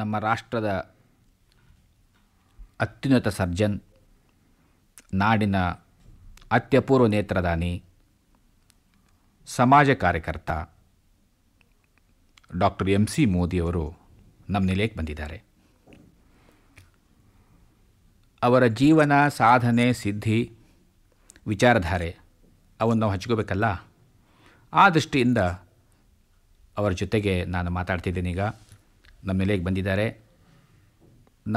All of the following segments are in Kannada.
ನಮ್ಮ ರಾಷ್ಟ್ರದ ಅತ್ಯುನ್ನತ ಸರ್ಜನ್ ನಾಡಿನ ಅತ್ಯಪೂರ್ವ ನೇತ್ರದಾನಿ ಸಮಾಜ ಕಾರ್ಯಕರ್ತ ಡಾಕ್ಟರ್ ಎಂ ಸಿ ಮೋದಿಯವರು ನಮ್ಮ ನೆಲೆಗೆ ಬಂದಿದ್ದಾರೆ ಅವರ ಜೀವನ ಸಾಧನೆ ಸಿದ್ಧಿ ವಿಚಾರಧಾರೆ ಅವನ್ನು ನಾವು ಹಚ್ಕೋಬೇಕಲ್ಲ ಆ ದೃಷ್ಟಿಯಿಂದ ಅವರ ಜೊತೆಗೆ ನಾನು ಮಾತಾಡ್ತಿದ್ದೀನಿ ಈಗ ನಮ್ಮ ನೆಲೆಗೆ ಬಂದಿದ್ದಾರೆ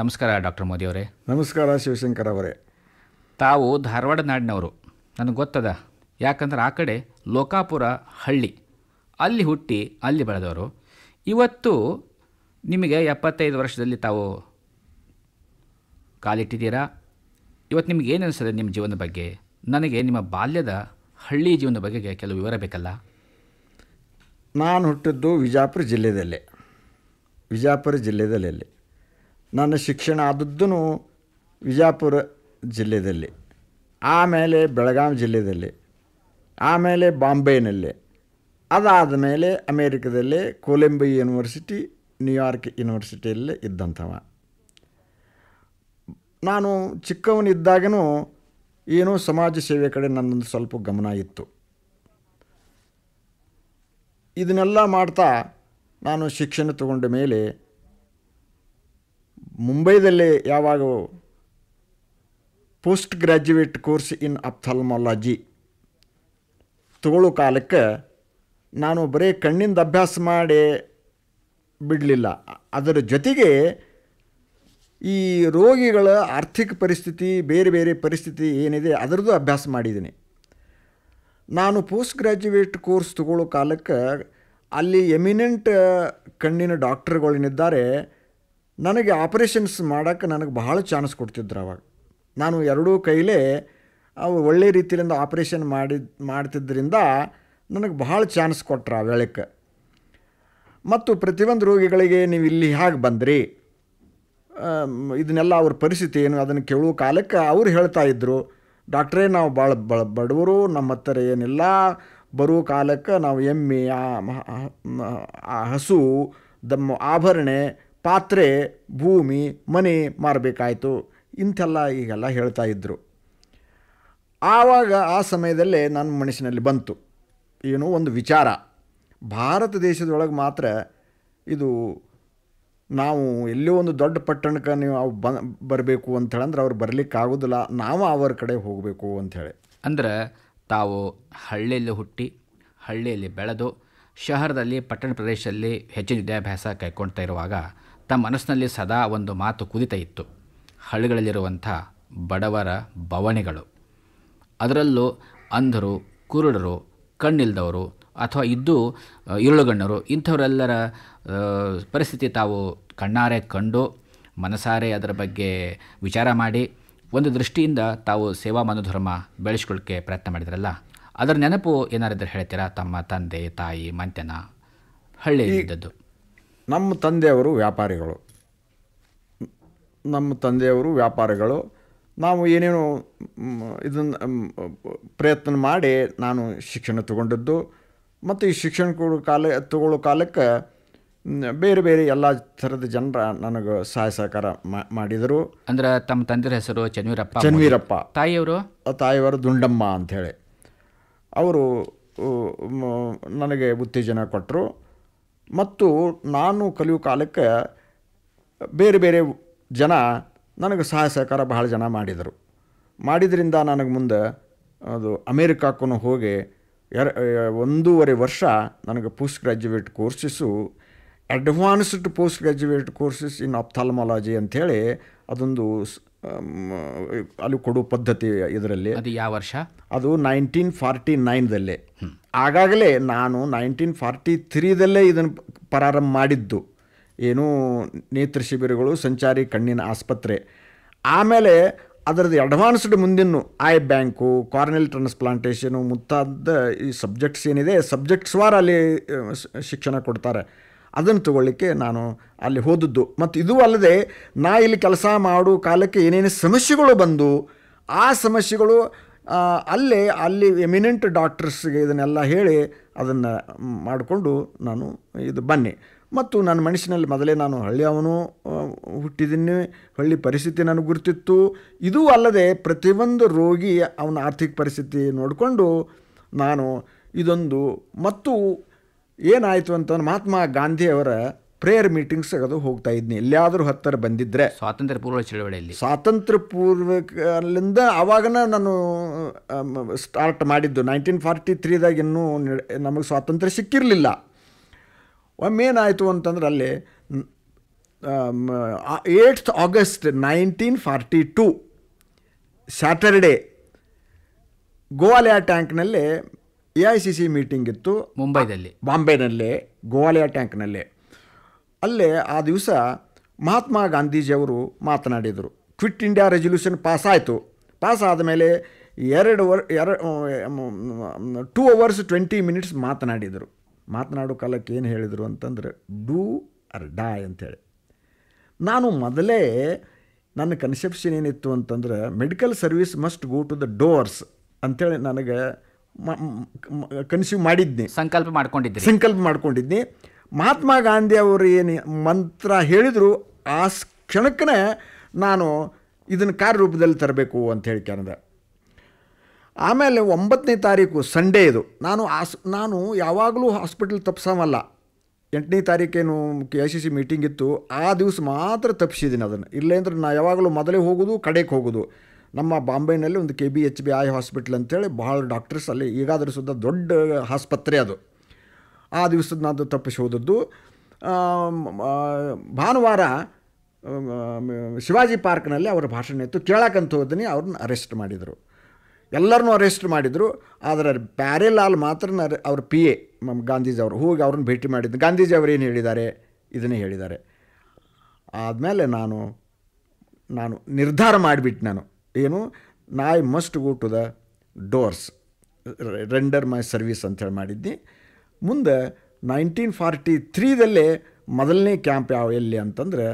ನಮಸ್ಕಾರ ಡಾಕ್ಟರ್ ಮೋದಿ ಅವರೇ ನಮಸ್ಕಾರ ಶಿವಶಂಕರ್ ಅವರೇ ತಾವು ಧಾರವಾಡ ನಾಡಿನವರು ನನಗೆ ಗೊತ್ತದ ಯಾಕಂದ್ರೆ ಆ ಕಡೆ ಲೋಕಾಪುರ ಹಳ್ಳಿ ಅಲ್ಲಿ ಹುಟ್ಟಿ ಅಲ್ಲಿ ಬೆಳೆದವರು ಇವತ್ತು ನಿಮಗೆ ಎಪ್ಪತ್ತೈದು ವರ್ಷದಲ್ಲಿ ತಾವು ಕಾಲಿಟ್ಟಿದ್ದೀರಾ ಇವತ್ತು ನಿಮ್ಗೆ ಏನು ಅನಿಸ್ತದೆ ನಿಮ್ಮ ಜೀವನದ ಬಗ್ಗೆ ನನಗೆ ನಿಮ್ಮ ಬಾಲ್ಯದ ಹಳ್ಳಿ ಜೀವನದ ಬಗ್ಗೆ ಕೆಲವು ವಿವರ ಬೇಕಲ್ಲ ನಾನು ಹುಟ್ಟಿದ್ದು ವಿಜಾಪುರ ಜಿಲ್ಲೆಯಲ್ಲೇ ವಿಜಾಪುರ ಜಿಲ್ಲೆದಲ್ಲಿ ನನ್ನ ಶಿಕ್ಷಣ ಆದದ್ದು ವಿಜಾಪುರ ಜಿಲ್ಲೆಯಲ್ಲಿ ಆಮೇಲೆ ಬೆಳಗಾವಿ ಜಿಲ್ಲೆಯಲ್ಲಿ ಆಮೇಲೆ ಬಾಂಬೆನಲ್ಲಿ ಅದಾದ ಮೇಲೆ ಅಮೇರಿಕದಲ್ಲಿ ಕೊಲಂಬಿ ಯೂನಿವರ್ಸಿಟಿ ನ್ಯೂಯಾರ್ಕ್ ಯೂನಿವರ್ಸಿಟಿಯಲ್ಲಿ ಇದ್ದಂಥವ ನಾನು ಚಿಕ್ಕವನಿದ್ದಾಗನೂ ಏನೋ ಸಮಾಜ ಸೇವೆ ಕಡೆ ನನ್ನೊಂದು ಸ್ವಲ್ಪ ಗಮನ ಇತ್ತು ಇದನ್ನೆಲ್ಲ ಮಾಡ್ತಾ ನಾನು ಶಿಕ್ಷಣ ತಗೊಂಡ ಮೇಲೆ ಮುಂಬೈದಲ್ಲೇ ಯಾವಾಗ post graduate course in ophthalmology ತಗೊಳ್ಳೋ ಕಾಲಕ್ಕೆ ನಾನು ಬರೀ ಕಣ್ಣಿಂದ ಅಭ್ಯಾಸ ಮಾಡಿ ಬಿಡಲಿಲ್ಲ ಅದರ ಜೊತೆಗೆ ಈ ರೋಗಿಗಳ ಆರ್ಥಿಕ ಪರಿಸ್ಥಿತಿ ಬೇರೆ ಬೇರೆ ಪರಿಸ್ಥಿತಿ ಏನಿದೆ ಅದರದ್ದು ಅಭ್ಯಾಸ ಮಾಡಿದ್ದೀನಿ ನಾನು ಪೋಸ್ಟ್ ಗ್ರ್ಯಾಜುಯೇಟ್ ಕೋರ್ಸ್ ತಗೊಳ್ಳೋ ಕಾಲಕ್ಕೆ ಅಲ್ಲಿ ಎಮಿನೆಂಟ್ ಕಣ್ಣಿನ ಡಾಕ್ಟ್ರುಗಳೇನಿದ್ದಾರೆ ನನಗೆ ಆಪರೇಷನ್ಸ್ ಮಾಡೋಕ್ಕೆ ನನಗೆ ಬಹಳ ಚಾನ್ಸ್ ಕೊಡ್ತಿದ್ರು ಅವಾಗ ನಾನು ಎರಡೂ ಕೈಲೇ ಅವು ಒಳ್ಳೆ ರೀತಿಯಿಂದ ಆಪ್ರೇಷನ್ ಮಾಡಿ ಮಾಡ್ತಿದ್ದರಿಂದ ನನಗೆ ಬಹಳ ಚಾನ್ಸ್ ಕೊಟ್ರು ಆ ವೇಳಕ್ಕೆ ಮತ್ತು ಪ್ರತಿಯೊಂದು ರೋಗಿಗಳಿಗೆ ನೀವು ಇಲ್ಲಿ ಹೇಗೆ ಬಂದ್ರಿ ಇದನ್ನೆಲ್ಲ ಅವ್ರ ಪರಿಸ್ಥಿತಿ ಏನು ಅದನ್ನು ಕೇಳುವ ಕಾಲಕ್ಕೆ ಅವ್ರು ಹೇಳ್ತಾ ಇದ್ದರು ಡಾಕ್ಟ್ರೇ ನಾವು ಭಾಳ ಬಡವರು ನಮ್ಮ ಹತ್ತಿರ ಏನಿಲ್ಲ ಬರುವ ಕಾಲಕ್ಕೆ ನಾವು ಎಮ್ಮೆ ಆ ಹಸು ದಮ್ಮ ಆಭರಣೆ ಪಾತ್ರೆ ಭೂಮಿ ಮನೆ ಮಾರಬೇಕಾಯಿತು ಇಂಥೆಲ್ಲ ಈಗೆಲ್ಲ ಹೇಳ್ತಾ ಇದ್ದರು ಆವಾಗ ಆ ಸಮಯದಲ್ಲೇ ನನ್ನ ಮನಸ್ಸಿನಲ್ಲಿ ಬಂತು ಏನು ಒಂದು ವಿಚಾರ ಭಾರತ ದೇಶದೊಳಗೆ ಮಾತ್ರ ಇದು ನಾವು ಎಲ್ಲೋ ಒಂದು ದೊಡ್ಡ ಪಟ್ಟಣಕ್ಕೆ ನೀವು ಅವು ಬರಬೇಕು ಅಂತ ಹೇಳಂದ್ರೆ ಅವ್ರು ಬರಲಿಕ್ಕೆ ಆಗೋದಿಲ್ಲ ನಾವು ಅವರ ಕಡೆ ಹೋಗಬೇಕು ಅಂಥೇಳಿ ಅಂದರೆ ತಾವು ಹಳ್ಳಿಯಲ್ಲಿ ಹುಟ್ಟಿ ಹಳ್ಳಿಯಲ್ಲಿ ಬೆಳೆದು ಶಹರದಲ್ಲಿ ಪಟ್ಟಣ ಪ್ರದೇಶದಲ್ಲಿ ಹೆಚ್ಚಿನ ವಿದ್ಯಾಭ್ಯಾಸ ಕೈಕೊಳ್ತಾ ಇರುವಾಗ ತಮ್ಮ ಮನಸ್ಸಿನಲ್ಲಿ ಸದಾ ಒಂದು ಮಾತು ಕುದಿತ ಇತ್ತು ಹಳ್ಳಿಗಳಲ್ಲಿರುವಂಥ ಬಡವರ ಬವಣೆಗಳು ಅದರಲ್ಲೂ ಅಂಧರು ಕುರುಡರು ಕಣ್ಣಿಲ್ದವರು ಅಥವಾ ಇದ್ದು ಇರುಳುಗಣ್ಣರು ಇಂಥವರೆಲ್ಲರ ಪರಿಸ್ಥಿತಿ ತಾವು ಕಣ್ಣಾರೆ ಕಂಡು ಮನಸಾರೆ ಅದರ ಬಗ್ಗೆ ವಿಚಾರ ಮಾಡಿ ಒಂದು ದೃಷ್ಟಿಯಿಂದ ತಾವು ಸೇವಾ ಮನೋಧರ್ಮ ಬೆಳೆಸ್ಕೊಳ್ಳೋಕ್ಕೆ ಪ್ರಯತ್ನ ಮಾಡಿದ್ರಲ್ಲ ಅದರ ನೆನಪು ಏನಾರಿದ್ರೆ ಹೇಳ್ತೀರಾ ತಮ್ಮ ತಂದೆ ತಾಯಿ ಮಂತ್ಯನ ಇದ್ದದ್ದು ನಮ್ಮ ತಂದೆಯವರು ವ್ಯಾಪಾರಿಗಳು ನಮ್ಮ ತಂದೆಯವರು ವ್ಯಾಪಾರಿಗಳು ನಾವು ಏನೇನು ಇದನ್ನು ಪ್ರಯತ್ನ ಮಾಡಿ ನಾನು ಶಿಕ್ಷಣ ತಗೊಂಡಿದ್ದು ಮತ್ತು ಈ ಶಿಕ್ಷಣ ಕೊಡೋ ಕಾಲ ತಗೊಳ್ಳೋ ಕಾಲಕ್ಕೆ ಬೇರೆ ಬೇರೆ ಎಲ್ಲ ಥರದ ಜನರ ನನಗೆ ಸಹಾಯ ಸಹಕಾರ ಮಾಡಿದರು ಅಂದರೆ ತಮ್ಮ ತಂದೆ ಹೆಸರು ಚನ್ವೀರಪ್ಪ ಚನ್ವೀರಪ್ಪ ತಾಯಿಯವರು ತಾಯಿಯವರು ದುಂಡಮ್ಮ ಅಂಥೇಳಿ ಅವರು ನನಗೆ ಉತ್ತೇಜನ ಕೊಟ್ಟರು ಮತ್ತು ನಾನು ಕಲಿಯುವ ಕಾಲಕ್ಕೆ ಬೇರೆ ಬೇರೆ ಜನ ನನಗೆ ಸಹಾಯ ಸಹಕಾರ ಬಹಳ ಜನ ಮಾಡಿದರು ಮಾಡಿದ್ರಿಂದ ನನಗೆ ಮುಂದೆ ಅದು ಅಮೇರಿಕಾಕ್ಕೂ ಹೋಗಿ ಎರ ಒಂದೂವರೆ ವರ್ಷ ನನಗೆ post graduate courses advanced post graduate courses in ophthalmology ಅಂಥೇಳಿ ಅದೊಂದು ಅಲ್ಲಿ ಕೊಡೋ ಪದ್ಧತಿ ಇದರಲ್ಲಿ ಅದು ಯಾವ ವರ್ಷ ಅದು ನೈನ್ಟೀನ್ ಫಾರ್ಟಿ ನೈನ್ದಲ್ಲೇ ಆಗಾಗಲೇ ನಾನು ನೈನ್ಟೀನ್ ಫಾರ್ಟಿ ತ್ರೀದಲ್ಲೇ ಇದನ್ನು ಪ್ರಾರಂಭ ಮಾಡಿದ್ದು ಏನು ನೇತ್ರ ಶಿಬಿರಗಳು ಸಂಚಾರಿ ಕಣ್ಣಿನ ಆಸ್ಪತ್ರೆ ಆಮೇಲೆ ಅದರದ್ದು ಅಡ್ವಾನ್ಸ್ಡ್ ಮುಂದಿನ ಐ ಬ್ಯಾಂಕು ಕಾರ್ನೆಲ್ ಟ್ರಾನ್ಸ್ಪ್ಲಾಂಟೇಷನು ಮುಂತಾದ ಈ ಸಬ್ಜೆಕ್ಟ್ಸ್ ಏನಿದೆ ಸಬ್ಜೆಕ್ಟ್ಸ್ ವಾರ ಅಲ್ಲಿ ಶಿಕ್ಷಣ ಕೊಡ್ತಾರೆ ಅದನ್ನು ತಗೊಳ್ಳಿಕ್ಕೆ ನಾನು ಅಲ್ಲಿ ಹೋದದ್ದು ಮತ್ತು ಇದೂ ಅಲ್ಲದೆ ನಾ ಇಲ್ಲಿ ಕೆಲಸ ಮಾಡೋ ಕಾಲಕ್ಕೆ ಏನೇನು ಸಮಸ್ಯೆಗಳು ಬಂದು ಆ ಸಮಸ್ಯೆಗಳು ಅಲ್ಲೇ ಅಲ್ಲಿ ಎಮಿನೆಂಟ್ ಡಾಕ್ಟರ್ಸ್ಗೆ ಇದನ್ನೆಲ್ಲ ಹೇಳಿ ಅದನ್ನು ಮಾಡಿಕೊಂಡು ನಾನು ಇದು ಬನ್ನಿ ಮತ್ತು ನನ್ನ ಮನಸ್ಸಿನಲ್ಲಿ ಮೊದಲೇ ನಾನು ಹಳ್ಳಿಯವನು ಹುಟ್ಟಿದ್ದೀನಿ ಹಳ್ಳಿ ಪರಿಸ್ಥಿತಿ ನನಗೆ ಗುರುತಿತ್ತು ಇದೂ ಅಲ್ಲದೆ ಪ್ರತಿಯೊಂದು ರೋಗಿ ಅವನ ಆರ್ಥಿಕ ಪರಿಸ್ಥಿತಿ ನೋಡಿಕೊಂಡು ನಾನು ಇದೊಂದು ಮತ್ತು ಏನಾಯಿತು ಅಂತಂದ್ರೆ ಮಹಾತ್ಮ ಗಾಂಧಿಯವರ ಪ್ರೇಯರ್ ಮೀಟಿಂಗ್ಸ್ ಅದು ಹೋಗ್ತಾ ಇದ್ನಿ ಎಲ್ಲಿಯಾದರೂ ಹತ್ತರ ಬಂದಿದ್ರೆ ಸ್ವಾತಂತ್ರ್ಯ ಪೂರ್ವ ಚಳವಳಿಯಲ್ಲಿ ಸ್ವಾತಂತ್ರ್ಯ ಅಲ್ಲಿಂದ ಆವಾಗನ ನಾನು ಸ್ಟಾರ್ಟ್ ಮಾಡಿದ್ದು ನೈನ್ಟೀನ್ ಫಾರ್ಟಿ ತ್ರೀದಾಗ ಇನ್ನೂ ನಮಗೆ ಸ್ವಾತಂತ್ರ್ಯ ಸಿಕ್ಕಿರಲಿಲ್ಲ ಒಮ್ಮೆ ಏನಾಯಿತು ಅಂತಂದ್ರೆ ಅಲ್ಲಿ eighth August nineteen forty two Saturday Gowalia ಟ್ಯಾಂಕ್ನಲ್ಲಿ A I C C meeting ಇತ್ತು ಮುಂಬೈದಲ್ಲಿ ಬಾಂಬೆನಲ್ಲೇ ಗೋವಾಲಿಯಾ ಟ್ಯಾಂಕ್ನಲ್ಲೇ ಅಲ್ಲೇ ಆ ದಿವಸ ಮಹಾತ್ಮ ಗಾಂಧೀಜಿಯವರು ಮಾತನಾಡಿದರು ಕ್ವಿಟ್ ಇಂಡಿಯಾ ರೆಜುಲ್ಯೂಷನ್ ಪಾಸ್ ಆಯಿತು ಪಾಸ್ ಆದಮೇಲೆ ಎರಡು ವರ್ ಎರಡು ಟೂ ಅವರ್ಸ್ ಟ್ವೆಂಟಿ ಮಿನಿಟ್ಸ್ ಮಾತನಾಡಿದರು ಮಾತನಾಡೋ ಕಾಲಕ್ಕೆ ಏನು ಹೇಳಿದರು ಅಂತಂದರೆ ಡೂ ಆರ್ ಡಾಯ್ ಅಂತೇಳಿ ನಾನು ಮೊದಲೇ ನನ್ನ ಕನ್ಸೆಪ್ಷನ್ ಏನಿತ್ತು ಅಂತಂದರೆ medical service must go to the doors ಅಂಥೇಳಿ ನನಗೆ ಕನ್ಸ್ಯೂಮ್ ಮಾಡಿದ್ನಿ ಸಂಕಲ್ಪ ಮಾಡ್ಕೊಂಡಿದ್ದೆ ಸಂಕಲ್ಪ ಮಾಡ್ಕೊಂಡಿದ್ನಿ ಮಹಾತ್ಮ ಗಾಂಧಿ ಅವರು ಏನು ಮಂತ್ರ ಹೇಳಿದರು ಆ ಕ್ಷಣಕ್ಕೇ ನಾನು ಇದನ್ನು ಕಾರ್ಯರೂಪದಲ್ಲಿ ತರಬೇಕು ಅಂತ ಹೇಳಿ ಆಮೇಲೆ ಒಂಬತ್ತನೇ ತಾರೀಕು ಸಂಡೇ ಇದು ನಾನು ಆಸ್ ನಾನು ಯಾವಾಗಲೂ ಹಾಸ್ಪಿಟಲ್ ತಪ್ಸೋವಲ್ಲ ಎಂಟನೇ ತಾರೀಕೇನು K I C C meeting ಇತ್ತು ಆ ದಿವಸ ಮಾತ್ರ ತಪ್ಪಿಸಿದ್ದೀನಿ ಅದನ್ನು ಇಲ್ಲೇಂದ್ರೆ ನಾ ಯಾವಾಗಲೂ ಮೊದಲೇ ಹೋಗೋದು ಕಡೆಗೆ ಹೋಗೋದು ನಮ್ಮ ಬಾಂಬೆನಲ್ಲಿ ಒಂದು K B H B I hospital ಅಂತೇಳಿ ಬಹಳ ಡಾಕ್ಟರ್ಸ್ ಅಲ್ಲಿ ಈಗಾದರೂ ಸುದ್ದ ದೊಡ್ಡ ಆಸ್ಪತ್ರೆ ಅದು ಆ ದಿವಸದ ನಾನು ತಪ್ಪಿಸಿ ಹೋದದ್ದು ಭಾನುವಾರ ಶಿವಾಜಿ ಪಾರ್ಕ್ನಲ್ಲಿ ಅವರ ಭಾಷಣ ಇತ್ತು ಕೇಳಕ್ಕಂತ ಹೋದನಿ ಅವ್ರನ್ನ ಅರೆಸ್ಟ್ ಮಾಡಿದರು ಎಲ್ಲರನ್ನೂ ಅರೆಸ್ಟ್ ಮಾಡಿದರು ಆದರೆ ಪ್ಯಾರೇಲಾಲ್ ಮಾತ್ರ ಅವ್ರ ಪಿ ಎ ಗಾಂಧೀಜಿ ಅವರು ಹೋಗಿ ಅವ್ರನ್ನ ಭೇಟಿ ಮಾಡಿದ್ದು ಗಾಂಧೀಜಿ ಅವರೇನು ಹೇಳಿದ್ದಾರೆ ಇದನ್ನೇ ಹೇಳಿದ್ದಾರೆ ಆದಮೇಲೆ ನಾನು ನಾನು ನಿರ್ಧಾರ ಮಾಡಿಬಿಟ್ಟು ನಾನು ಏನು ನಾ I must go to the doors render my service ಅಂತೇಳಿ ಮಾಡಿದ್ದೆ ಮುಂದೆ ನೈನ್ಟೀನ್ ಫಾರ್ಟಿ ತ್ರೀದಲ್ಲೇ ಮೊದಲನೇ ಕ್ಯಾಂಪ್ ಯಾವ ಎಲ್ಲಿ ಅಂತಂದ್ರೆ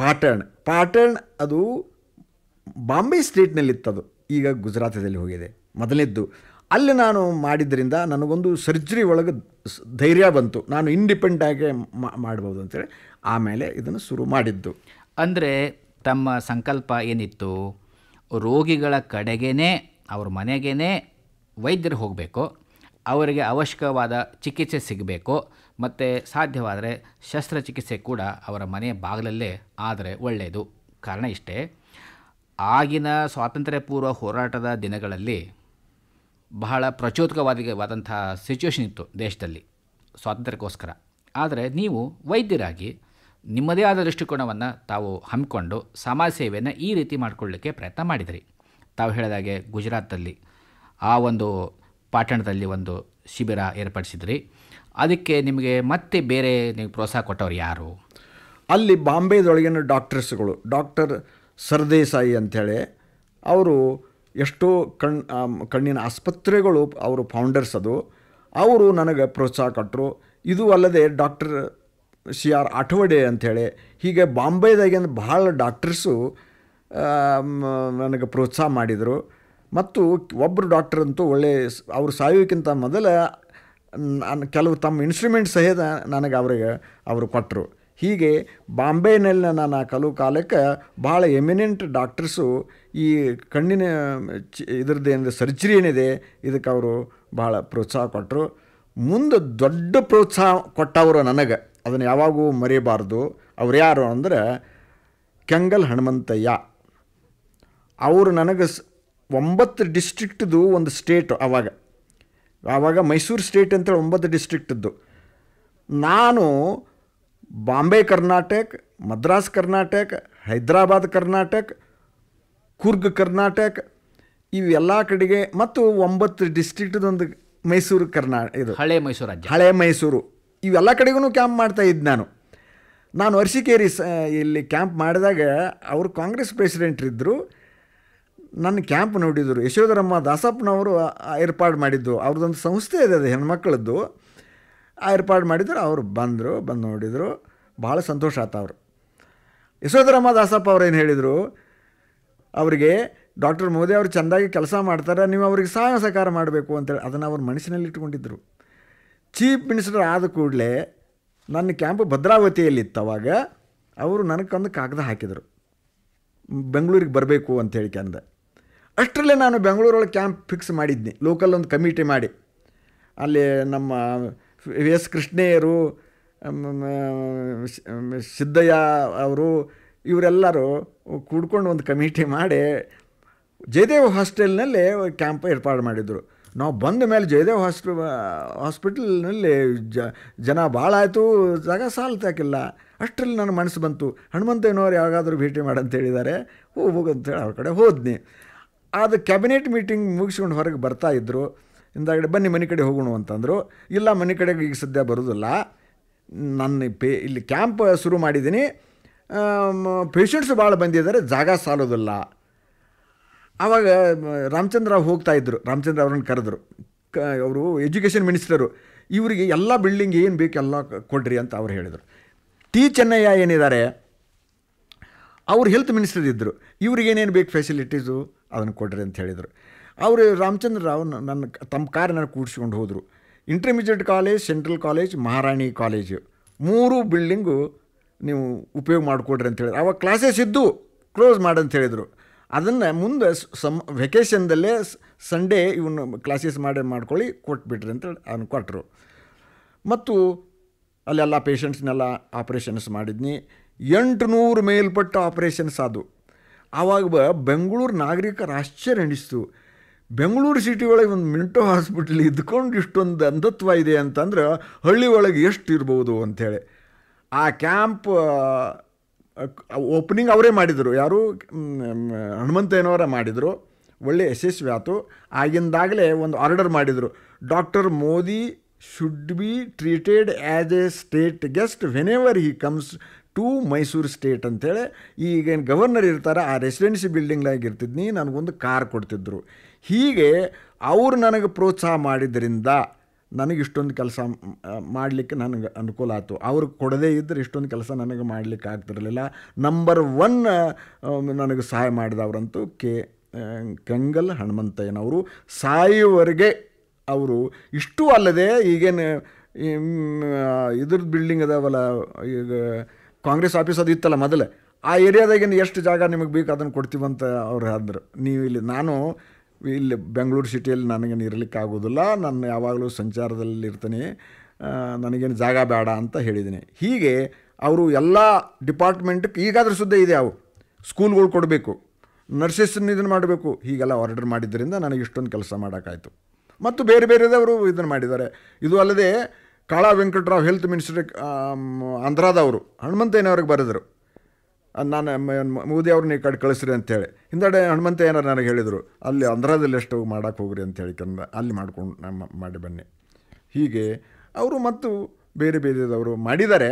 ಪಾಟಣ್ ಪಾಟಣ್ ಅದು ಬಾಂಬೆ ಸ್ಟೇಟ್ನಲ್ಲಿತ್ತದು ಈಗ ಗುಜರಾತದಲ್ಲಿ ಹೋಗಿದೆ ಮೊದಲನೇದ್ದು ಅಲ್ಲಿ ನಾನು ಮಾಡಿದ್ದರಿಂದ ನನಗೊಂದು ಸರ್ಜರಿ ಒಳಗೆ ಧೈರ್ಯ ಬಂತು ನಾನು ಇಂಡಿಪೆಂಡಾಗೆ ಮಾಡ್ಬೋದು ಅಂತೇಳಿ ಆಮೇಲೆ ಇದನ್ನು ಶುರು ಮಾಡಿದ್ದು ಅಂದರೆ ತಮ್ಮ ಸಂಕಲ್ಪ ಏನಿತ್ತು ರೋಗಿಗಳ ಕಡೆಗೇ ಅವ್ರ ಮನೆಗೇ ವೈದ್ಯರು ಹೋಗಬೇಕು ಅವರಿಗೆ ಅವಶ್ಯಕವಾದ ಚಿಕಿತ್ಸೆ ಸಿಗಬೇಕು ಮತ್ತು ಸಾಧ್ಯವಾದರೆ ಶಸ್ತ್ರಚಿಕಿತ್ಸೆ ಕೂಡ ಅವರ ಮನೆಯ ಬಾಗಿಲಲ್ಲೇ ಆದರೆ ಒಳ್ಳೆಯದು ಕಾರಣ ಇಷ್ಟೇ ಆಗಿನ ಸ್ವಾತಂತ್ರ್ಯ ಪೂರ್ವ ಹೋರಾಟದ ದಿನಗಳಲ್ಲಿ ಬಹಳ ಪ್ರಚೋದಕವಾದವಾದಂಥ ಸಿಚುವೇಷನ್ ಇತ್ತು ದೇಶದಲ್ಲಿ ಸ್ವಾತಂತ್ರ್ಯಕ್ಕೋಸ್ಕರ ಆದರೆ ನೀವು ವೈದ್ಯರಾಗಿ ನಿಮ್ಮದೇ ಆದ ದೃಷ್ಟಿಕೋನವನ್ನು ತಾವು ಹಮ್ಮಿಕೊಂಡು ಸಮಾಜ ಸೇವೆಯನ್ನು ಈ ರೀತಿ ಮಾಡಿಕೊಳ್ಳಿಕ್ಕೆ ಪ್ರಯತ್ನ ಮಾಡಿದಿರಿ ತಾವು ಹೇಳಿದಾಗೆ ಗುಜರಾತಲ್ಲಿ ಆ ಒಂದು ಪಾಟಣದಲ್ಲಿ ಒಂದು ಶಿಬಿರ ಏರ್ಪಡಿಸಿದ್ರಿ ಅದಕ್ಕೆ ನಿಮಗೆ ಮತ್ತೆ ಬೇರೆ ನೀವು ಪ್ರೋತ್ಸಾಹ ಕೊಟ್ಟವ್ರು ಯಾರು ಅಲ್ಲಿ ಬಾಂಬೆದೊಳಗಿನ ಡಾಕ್ಟರ್ಸ್ಗಳು ಡಾಕ್ಟರ್ ಸರ್ದೇಸಾಯಿ ಅಂಥೇಳಿ ಅವರು ಎಷ್ಟೋ ಕಣ್ ಕಣ್ಣಿನ ಆಸ್ಪತ್ರೆಗಳು ಅವರು ಫೌಂಡರ್ಸ್ ಅದು ಅವರು ನನಗೆ ಪ್ರೋತ್ಸಾಹ ಕೊಟ್ಟರು ಇದು ಅಲ್ಲದೆ ಡಾಕ್ಟರ್ ಸಿ ಆರ್ ಆಠವಡೆ ಅಂಥೇಳಿ ಹೀಗೆ ಬಾಂಬೆದಾಗಿಂದ ಭಾಳ ಡಾಕ್ಟರ್ಸು ನನಗೆ ಪ್ರೋತ್ಸಾಹ ಮಾಡಿದರು ಮತ್ತು ಒಬ್ಬರು ಡಾಕ್ಟರ್ ಅಂತೂ ಒಳ್ಳೆ ಅವರು ಸಾಯೋಕ್ಕಿಂತ ಮೊದಲ ಕೆಲವು ತಮ್ಮ ಇನ್ಸ್ಟ್ರೂಮೆಂಟ್ ಸಹಿತ ನನಗೆ ಅವರಿಗೆ ಅವರು ಕೊಟ್ಟರು ಹೀಗೆ ಬಾಂಬೆನಲ್ಲಿ ನಾನು ಆ ಕಲು ಕಾಲಕ್ಕೆ ಭಾಳ ಎಮಿನೆಂಟ್ ಡಾಕ್ಟರ್ಸು ಈ ಕಣ್ಣಿನ ಚಿ ಇದ್ರದ್ದೇನಿದೆ ಸರ್ಜರಿ ಏನಿದೆ ಇದಕ್ಕೆ ಅವರು ಭಾಳ ಪ್ರೋತ್ಸಾಹ ಕೊಟ್ಟರು ಮುಂದೆ ದೊಡ್ಡ ಪ್ರೋತ್ಸಾಹ ಕೊಟ್ಟವರು ನನಗೆ ಅದನ್ನು ಯಾವಾಗೂ ಮರೆಯಬಾರ್ದು ಅವ್ರು ಯಾರು ಅಂದರೆ ಕೆಂಗಲ್ ಹನುಮಂತಯ್ಯ ಅವರು ನನಗೆ ಒಂಬತ್ತು ಡಿಸ್ಟ್ರಿಕ್ಟ್ದು ಒಂದು ಸ್ಟೇಟು ಆವಾಗ ಆವಾಗ ಮೈಸೂರು ಸ್ಟೇಟ್ ಅಂತೇಳಿ ಒಂಬತ್ತು ಡಿಸ್ಟ್ರಿಕ್ಟದ್ದು ನಾನು ಬಾಂಬೆ ಕರ್ನಾಟಕ ಮದ್ರಾಸ್ ಕರ್ನಾಟಕ ಹೈದರಾಬಾದ್ ಕರ್ನಾಟಕ ಕುರ್ಗ್ ಕರ್ನಾಟಕ ಇವೆಲ್ಲ ಕಡೆಗೆ ಮತ್ತು ಒಂಬತ್ತು ಒಂದು ಮೈಸೂರು ಕರ್ನಾಟಕ ಇದು ಹಳೆ ಮೈಸೂರು ಹಳೆ ಮೈಸೂರು ಇವೆಲ್ಲ ಕಡೆಗೂ ಕ್ಯಾಂಪ್ ಮಾಡ್ತಾ ಇದ್ದೆ ನಾನು ನಾನು ವರ್ಷಿಕೇರಿ ಸ ಇಲ್ಲಿ ಕ್ಯಾಂಪ್ ಮಾಡಿದಾಗ ಅವರು ಕಾಂಗ್ರೆಸ್ ಪ್ರೆಸಿಡೆಂಟ್ ಇದ್ದರು ನನ್ನ ಕ್ಯಾಂಪ್ ನೋಡಿದರು ಯಶೋಧರಮ್ಮ ದಾಸಪ್ಪನವರು ಏರ್ಪಾಡು ಮಾಡಿದ್ದು ಅವ್ರದ್ದೊಂದು ಸಂಸ್ಥೆ ಇದೆ ಅದು ಹೆಣ್ಮಕ್ಳದ್ದು ಏರ್ಪಾಡು ಮಾಡಿದ್ರು ಅವರು ಬಂದರು ಬಂದು ನೋಡಿದರು ಭಾಳ ಸಂತೋಷ ಆತ ಅವರು ಯಶೋಧರಮ್ಮ ದಾಸಪ್ಪ ಅವ್ರು ಏನು ಹೇಳಿದರು ಅವರಿಗೆ ಡಾಕ್ಟರ್ ಮೋದಿ ಅವರು ಚೆಂದಾಗಿ ಕೆಲಸ ಮಾಡ್ತಾರೆ ನೀವು ಅವ್ರಿಗೆ ಸಹಾಯ ಸಹಕಾರ ಮಾಡಬೇಕು ಅಂತೇಳಿ ಅದನ್ನು ಅವ್ರ ಮನಸ್ಸಿನಲ್ಲಿ ಇಟ್ಕೊಂಡಿದ್ದರು ಚೀಫ್ ಮಿನಿಸ್ಟರ್ ಆದ ಕೂಡಲೇ ನನ್ನ ಕ್ಯಾಂಪ್ ಭದ್ರಾವತಿಯಲ್ಲಿತ್ತು ಅವಾಗ ಅವರು ನನಗೊಂದು ಕಾಗದ ಹಾಕಿದರು ಬೆಂಗಳೂರಿಗೆ ಬರಬೇಕು ಅಂತ ಹೇಳಿ ಕಂದ ಅಷ್ಟರಲ್ಲೇ ನಾನು ಬೆಂಗಳೂರೊಳಗೆ ಕ್ಯಾಂಪ್ ಫಿಕ್ಸ್ ಮಾಡಿದ್ನಿ ಲೋಕಲ್ ಒಂದು ಕಮಿಟಿ ಮಾಡಿ ಅಲ್ಲಿ ನಮ್ಮ ಎಸ್ ಕೃಷ್ಣಯ್ಯರು ಸಿದ್ದಯ್ಯ ಅವರು ಇವರೆಲ್ಲರೂ ಕೂಡ್ಕೊಂಡು ಒಂದು ಕಮಿಟಿ ಮಾಡಿ ಜಯದೇವ್ ಹಾಸ್ಟೆಲ್ನಲ್ಲಿ ಕ್ಯಾಂಪ್ ಏರ್ಪಾಡು ಮಾಡಿದರು ನಾವು ಬಂದ ಮೇಲೆ ಜಯದೇವ್ ಹಾಸ್ಪಿ ಹಾಸ್ಪಿಟಲ್ನಲ್ಲಿ ಜ ಜನ ಭಾಳ ಆಯಿತು ಜಾಗ ಸಾಲ್ತಾಕಿಲ್ಲ ಅಷ್ಟರಲ್ಲಿ ನನ್ನ ಮನಸ್ಸು ಬಂತು ಹನುಮಂತಯ್ಯನವರು ಯಾವಾಗಾದರೂ ಭೇಟಿ ಮಾಡಂತ ಹೇಳಿದ್ದಾರೆ ಹೋಗ್ಬೇಕು ಅಂತೇಳಿ ಅವ್ರ ಕಡೆ ಹೋದ್ನಿ ಅದು ಕ್ಯಾಬಿನೆಟ್ ಮೀಟಿಂಗ್ ಮುಗಿಸ್ಕೊಂಡು ಹೊರಗೆ ಬರ್ತಾ ಇದ್ದರು ಇಂದಾಗಡೆ ಬನ್ನಿ ಮನೆ ಕಡೆ ಹೋಗೋಣ ಅಂತಂದರು ಇಲ್ಲ ಮನೆ ಕಡೆಗೆ ಈಗ ಸದ್ಯ ಬರೋದಿಲ್ಲ ನನ್ನ ಪೇ ಇಲ್ಲಿ ಕ್ಯಾಂಪ್ ಶುರು ಮಾಡಿದ್ದೀನಿ ಪೇಷಂಟ್ಸ್ ಭಾಳ ಬಂದಿದ್ದಾರೆ ಜಾಗ ಸಾಲೋದಿಲ್ಲ ಆವಾಗ ರಾಮಚಂದ್ರ ಹೋಗ್ತಾ ಇದ್ದರು ರಾಮಚಂದ್ರ ಅವ್ರನ್ನ ಕರೆದ್ರು ಕ ಅವರು ಎಜುಕೇಷನ್ ಮಿನಿಸ್ಟರು ಇವರಿಗೆ ಎಲ್ಲ ಬಿಲ್ಡಿಂಗ್ ಏನು ಬೇಕು ಎಲ್ಲ ಕೊಡ್ರಿ ಅಂತ ಅವ್ರು ಹೇಳಿದರು ಟಿ ಚೆನ್ನಯ್ಯ ಏನಿದ್ದಾರೆ ಅವರು ಹೆಲ್ತ್ ಮಿನಿಸ್ಟರ್ ಇದ್ದರು ಇವ್ರಿಗೇನೇನು ಬೇಕು ಫೆಸಿಲಿಟೀಸು ಅದನ್ನು ಕೊಡ್ರಿ ಅಂತ ಹೇಳಿದರು ಅವರು ರಾಮಚಂದ್ರ ರಾವ್ ನನ್ನ ತಮ್ಮ ಕಾರನ್ನ ಕೂಡಿಸ್ಕೊಂಡು ಹೋದರು intermediate college central college Maharani college ಮೂರು ಬಿಲ್ಡಿಂಗು ನೀವು ಉಪಯೋಗ ಮಾಡಿಕೊಡ್ರಿ ಅಂತ ಹೇಳಿದ್ರು ಅವಾಗ ಕ್ಲಾಸಸ್ ಇದ್ದು ಕ್ಲೋಸ್ ಮಾಡಂತ ಹೇಳಿದರು ಅದನ್ನು ಮುಂದೆ ಸಮ್ ವೆಕೇಶನ್ದಲ್ಲೇ ಸಂಡೇ ಇವನು ಕ್ಲಾಸಸ್ ಮಾಡಿ ಮಾಡ್ಕೊಳ್ಳಿ ಕೊಟ್ಬಿಟ್ರಿ ಅಂತೇಳಿ ಅವ್ನು ಕೊಟ್ಟರು ಮತ್ತು ಅಲ್ಲೆಲ್ಲ ಪೇಷಂಟ್ಸ್ನೆಲ್ಲ ಆಪ್ರೇಷನ್ಸ್ ಮಾಡಿದ್ನಿ ನೂರು ಮೇಲ್ಪಟ್ಟ ಆಪ್ರೇಷನ್ಸ್ ಅದು ಆವಾಗ ಬೆಂಗಳೂರು ನಾಗರಿಕರ ಆಶ್ಚರ್ಯ ಅನಿಸ್ತು ಬೆಂಗಳೂರು ಸಿಟಿ ಒಳಗೆ ಒಂದು ಮಿಂಟೋ ಹಾಸ್ಪಿಟ್ಲ್ ಇದ್ಕೊಂಡು ಇಷ್ಟೊಂದು ಅಂಧತ್ವ ಇದೆ ಅಂತಂದ್ರೆ ಹಳ್ಳಿ ಒಳಗೆ ಎಷ್ಟು ಇರ್ಬೋದು ಅಂಥೇಳಿ ಆ ಕ್ಯಾಂಪ್ ಓಪನಿಂಗ್ ಅವರೇ ಮಾಡಿದರು ಯಾರು ಹನುಮಂತಯ್ಯನವರ ಮಾಡಿದರು ಒಳ್ಳೆ ಯಶಸ್ವಿ ಆಯಿತು ಆಗಿಂದಾಗಲೇ ಒಂದು ಆರ್ಡರ್ ಮಾಡಿದರು doctor Modi should be treated as a state guest whenever he comes to Mysore state ಅಂತೇಳಿ ಈಗೇನು ಗವರ್ನರ್ ಇರ್ತಾರೆ ಆ ರೆಸಿಡೆನ್ಸಿ ಬಿಲ್ಡಿಂಗ್ನಾಗ ಇರ್ತಿದ್ನಿ ನನಗೊಂದು ಕಾರ್ ಕೊಡ್ತಿದ್ರು ಹೀಗೆ ಅವರು ನನಗೆ ಪ್ರೋತ್ಸಾಹ ಮಾಡಿದ್ದರಿಂದ ನನಗೆ ಇಷ್ಟೊಂದು ಕೆಲಸ ಮಾಡಲಿಕ್ಕೆ ನನಗೆ ಅನುಕೂಲ ಆಯಿತು ಅವರು ಕೊಡದೇ ಇದ್ದರೆ ಇಷ್ಟೊಂದು ಕೆಲಸ ನನಗೆ ಮಾಡಲಿಕ್ಕೆ ಆಗ್ತಿರಲಿಲ್ಲ ನಂಬರ್ ಒನ್ ನನಗೆ ಸಹಾಯ ಮಾಡಿದವರಂತೂ ಕೆ ಕೆಂಗಲ್ ಹನುಮಂತಯ್ಯನವರು ಸಾಯುವವರೆಗೆ ಅವರು ಇಷ್ಟು ಅಲ್ಲದೆ ಈಗೇನು ಇದ್ರದ್ದು ಬಿಲ್ಡಿಂಗ್ ಅದಾವಲ್ಲ ಈಗ ಕಾಂಗ್ರೆಸ್ ಆಫೀಸ್ ಅದು ಇತ್ತಲ್ಲ ಮೊದಲು ಆ ಏರಿಯಾದಾಗೇನು ಎಷ್ಟು ಜಾಗ ನಿಮಗೆ ಬೇಕು ಅದನ್ನು ಕೊಡ್ತೀವಂತ ಅವ್ರು ಆದರು ನೀವು ಇಲ್ಲಿ ನಾನು ಇಲ್ಲಿ ಬೆಂಗಳೂರು ಸಿಟಿಯಲ್ಲಿ ನನಗೇನು ಇರಲಿಕ್ಕಾಗೋದಿಲ್ಲ ನಾನು ಯಾವಾಗಲೂ ಸಂಚಾರದಲ್ಲಿರ್ತೀನಿ ನನಗೇನು ಜಾಗ ಬೇಡ ಅಂತ ಹೇಳಿದ್ದೀನಿ ಹೀಗೆ ಅವರು ಎಲ್ಲ ಡಿಪಾರ್ಟ್ಮೆಂಟ್ಗೆ ಈಗಾದರೂ ಸುದ್ದಿ ಇದೆ ಅವು ಸ್ಕೂಲ್ಗಳು ಕೊಡಬೇಕು ನರ್ಸಸ್ನ ಇದನ್ನು ಮಾಡಬೇಕು ಹೀಗೆಲ್ಲ ಆರ್ಡರ್ ಮಾಡಿದ್ದರಿಂದ ನನಗೆ ಇಷ್ಟೊಂದು ಕೆಲಸ ಮಾಡೋಕ್ಕಾಯಿತು ಮತ್ತು ಬೇರೆ ಬೇರೆದವರು ಇದನ್ನು ಮಾಡಿದ್ದಾರೆ ಇದು ಅಲ್ಲದೆ ಕಾಳಾ ವೆಂಕಟರಾವ್ ಹೆಲ್ತ್ ಮಿನಿಸ್ಟರ್ ಆಂಧ್ರದವರು ಹನುಮಂತಯ್ಯನವ್ರಿಗೆ ಬರೆದರು ನಾನು ಮೋದಿ ಅವ್ರನ್ನ ನೀವು ಕಡೆ ಕಳಿಸ್ರಿ ಅಂತೇಳಿ ಹಿಂದಡೆ ಹನುಮಂತ ಏನಾರು ನನಗೆ ಹೇಳಿದರು ಅಲ್ಲಿ ಆಂಧ್ರದಲ್ಲಿ ಎಷ್ಟು ಮಾಡೋಕ್ಕೆ ಹೋಗ್ರಿ ಅಂತ ಹೇಳಿಕಂದ ಅಲ್ಲಿ ಮಾಡ್ಕೊಂಡು ನಮ್ಮ ಮಾಡಿ ಬನ್ನಿ ಹೀಗೆ ಅವರು ಮತ್ತು ಬೇರೆ ಬೇರೆದವರು ಮಾಡಿದ್ದಾರೆ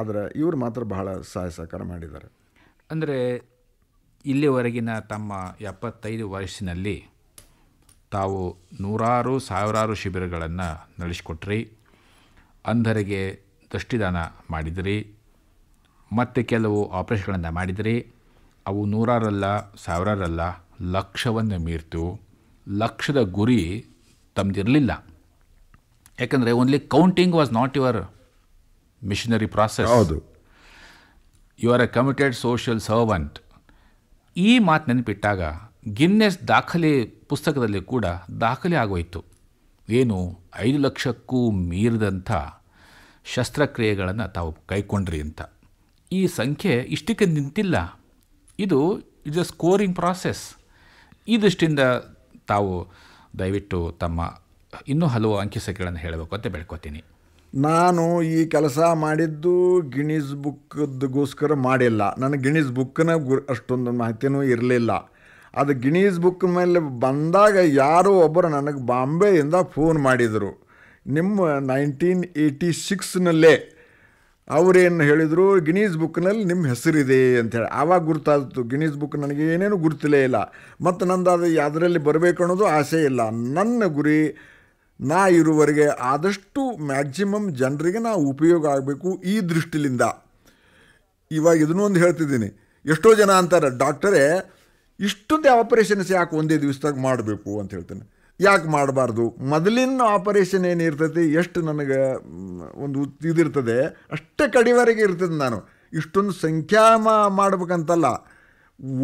ಆದರೆ ಇವರು ಮಾತ್ರ ಬಹಳ ಸಹಾಯ ಸಹಕಾರ ಮಾಡಿದ್ದಾರೆ ಅಂದರೆ ಇಲ್ಲಿವರೆಗಿನ ತಮ್ಮ ಎಪ್ಪತ್ತೈದು ವಯಸ್ಸಿನಲ್ಲಿ ತಾವು ನೂರಾರು ಸಾವಿರಾರು ಶಿಬಿರಗಳನ್ನು ನಡೆಸಿಕೊಟ್ರಿ ಅಂಧರಿಗೆ ದೃಷ್ಟಿದಾನ ಮಾಡಿದಿರಿ ಮತ್ತು ಕೆಲವು ಆಪರೇಷನ್ಗಳನ್ನು ಮಾಡಿದರೆ ಅವು ನೂರಾರಲ್ಲ ಸಾವಿರಾರಲ್ಲ ಲಕ್ಷವನ್ನು ಮೀರ್ತು ಲಕ್ಷದ ಗುರಿ ತಮ್ಮದಿರಲಿಲ್ಲ ಯಾಕಂದರೆ only counting was not your missionary process ಹೌದು you are a committed social servant ಈ ಮಾತು ನೆನಪಿಟ್ಟಾಗ ಗಿನ್ನೆಸ್ ದಾಖಲೆ ಪುಸ್ತಕದಲ್ಲಿ ಕೂಡ ದಾಖಲೆ ಆಗೋಯಿತು ಏನು ಐದು ಲಕ್ಷಕ್ಕೂ ಮೀರಿದಂಥ ಶಸ್ತ್ರಕ್ರಿಯೆಗಳನ್ನು ತಾವು ಕೈಕೊಂಡ್ರಿ ಅಂತ ಈ ಸಂಖ್ಯೆ ಇಷ್ಟಕ್ಕೆ ನಿಂತಿಲ್ಲ ಇದು ಇಸ್ ಅ ಸ್ಕೋರಿಂಗ್ ಪ್ರಾಸೆಸ್ ಈ ದೃಷ್ಟಿಯಿಂದ ತಾವು ದಯವಿಟ್ಟು ತಮ್ಮ ಇನ್ನೂ ಹಲವು ಅಂಕಿ ಸಂಖ್ಯೆಗಳನ್ನು ಹೇಳಬೇಕು ಅಂತ ಬೆಳ್ಕೊತೀನಿ ನಾನು ಈ ಕೆಲಸ ಮಾಡಿದ್ದು ಗಿಣೀಸ್ ಬುಕ್ಕದ್ಗೋಸ್ಕರ ಮಾಡಿಲ್ಲ ನನಗೆ ಗಿಣೀಸ್ ಬುಕ್ಕನ ಗು ಅಷ್ಟೊಂದು ಮಾಹಿತಿಯೂ ಇರಲಿಲ್ಲ ಅದು ಗಿಣೀಸ್ ಬುಕ್ ಮೇಲೆ ಬಂದಾಗ ಯಾರೋ ಒಬ್ಬರು ನನಗೆ ಬಾಂಬೆಯಿಂದ ಫೋನ್ ಮಾಡಿದರು ನಿಮ್ಮ ನೈನ್ಟೀನ್ ಏಯ್ಟಿ ಸಿಕ್ಸ್ನಲ್ಲೇ ಅವರೇನು ಹೇಳಿದರು ಗಿನೀಸ್ ಬುಕ್ನಲ್ಲಿ ನಿಮ್ಮ ಹೆಸರಿದೆ ಅಂಥೇಳಿ ಆವಾಗ ಗುರ್ತಾಯಿತು ಗಿನೀಸ್ ಬುಕ್ ನನಗೆ ಏನೇನು ಗುರುತಿಲೇ ಇಲ್ಲ ಮತ್ತು ನಂದು ಅದು ಅದರಲ್ಲಿ ಬರಬೇಕು ಅನ್ನೋದು ಆಸೆ ಇಲ್ಲ ನನ್ನ ಗುರಿ ನಾ ಇರುವವರೆಗೆ ಆದಷ್ಟು ಮ್ಯಾಕ್ಸಿಮಮ್ ಜನರಿಗೆ ನಾ ಉಪಯೋಗ ಆಗಬೇಕು ಈ ದೃಷ್ಟಿಲಿಂದ ಇವಾಗ ಇದನ್ನೂ ಒಂದು ಹೇಳ್ತಿದ್ದೀನಿ ಎಷ್ಟೋ ಜನ ಅಂತಾರೆ ಡಾಕ್ಟರೇ ಇಷ್ಟೊಂದು ಆಪರೇಷನ್ಸ್ ಯಾಕೆ ಒಂದೇ ದಿವಸದಾಗ ಮಾಡಬೇಕು ಅಂತ ಹೇಳ್ತೇನೆ ಯಾಕೆ ಮಾಡಬಾರ್ದು ಮೊದಲಿನ ಆಪರೇಷನ್ ಏನಿರ್ತೈತಿ ಎಷ್ಟು ನನಗೆ ಒಂದು ಇದಿರ್ತದೆ ಅಷ್ಟೇ ಕಡಿವರೆಗೆ ಇರ್ತದೆ ನಾನು ಇಷ್ಟೊಂದು ಸಂಖ್ಯಾ ಮಾಡ್ಬೇಕಂತಲ್ಲ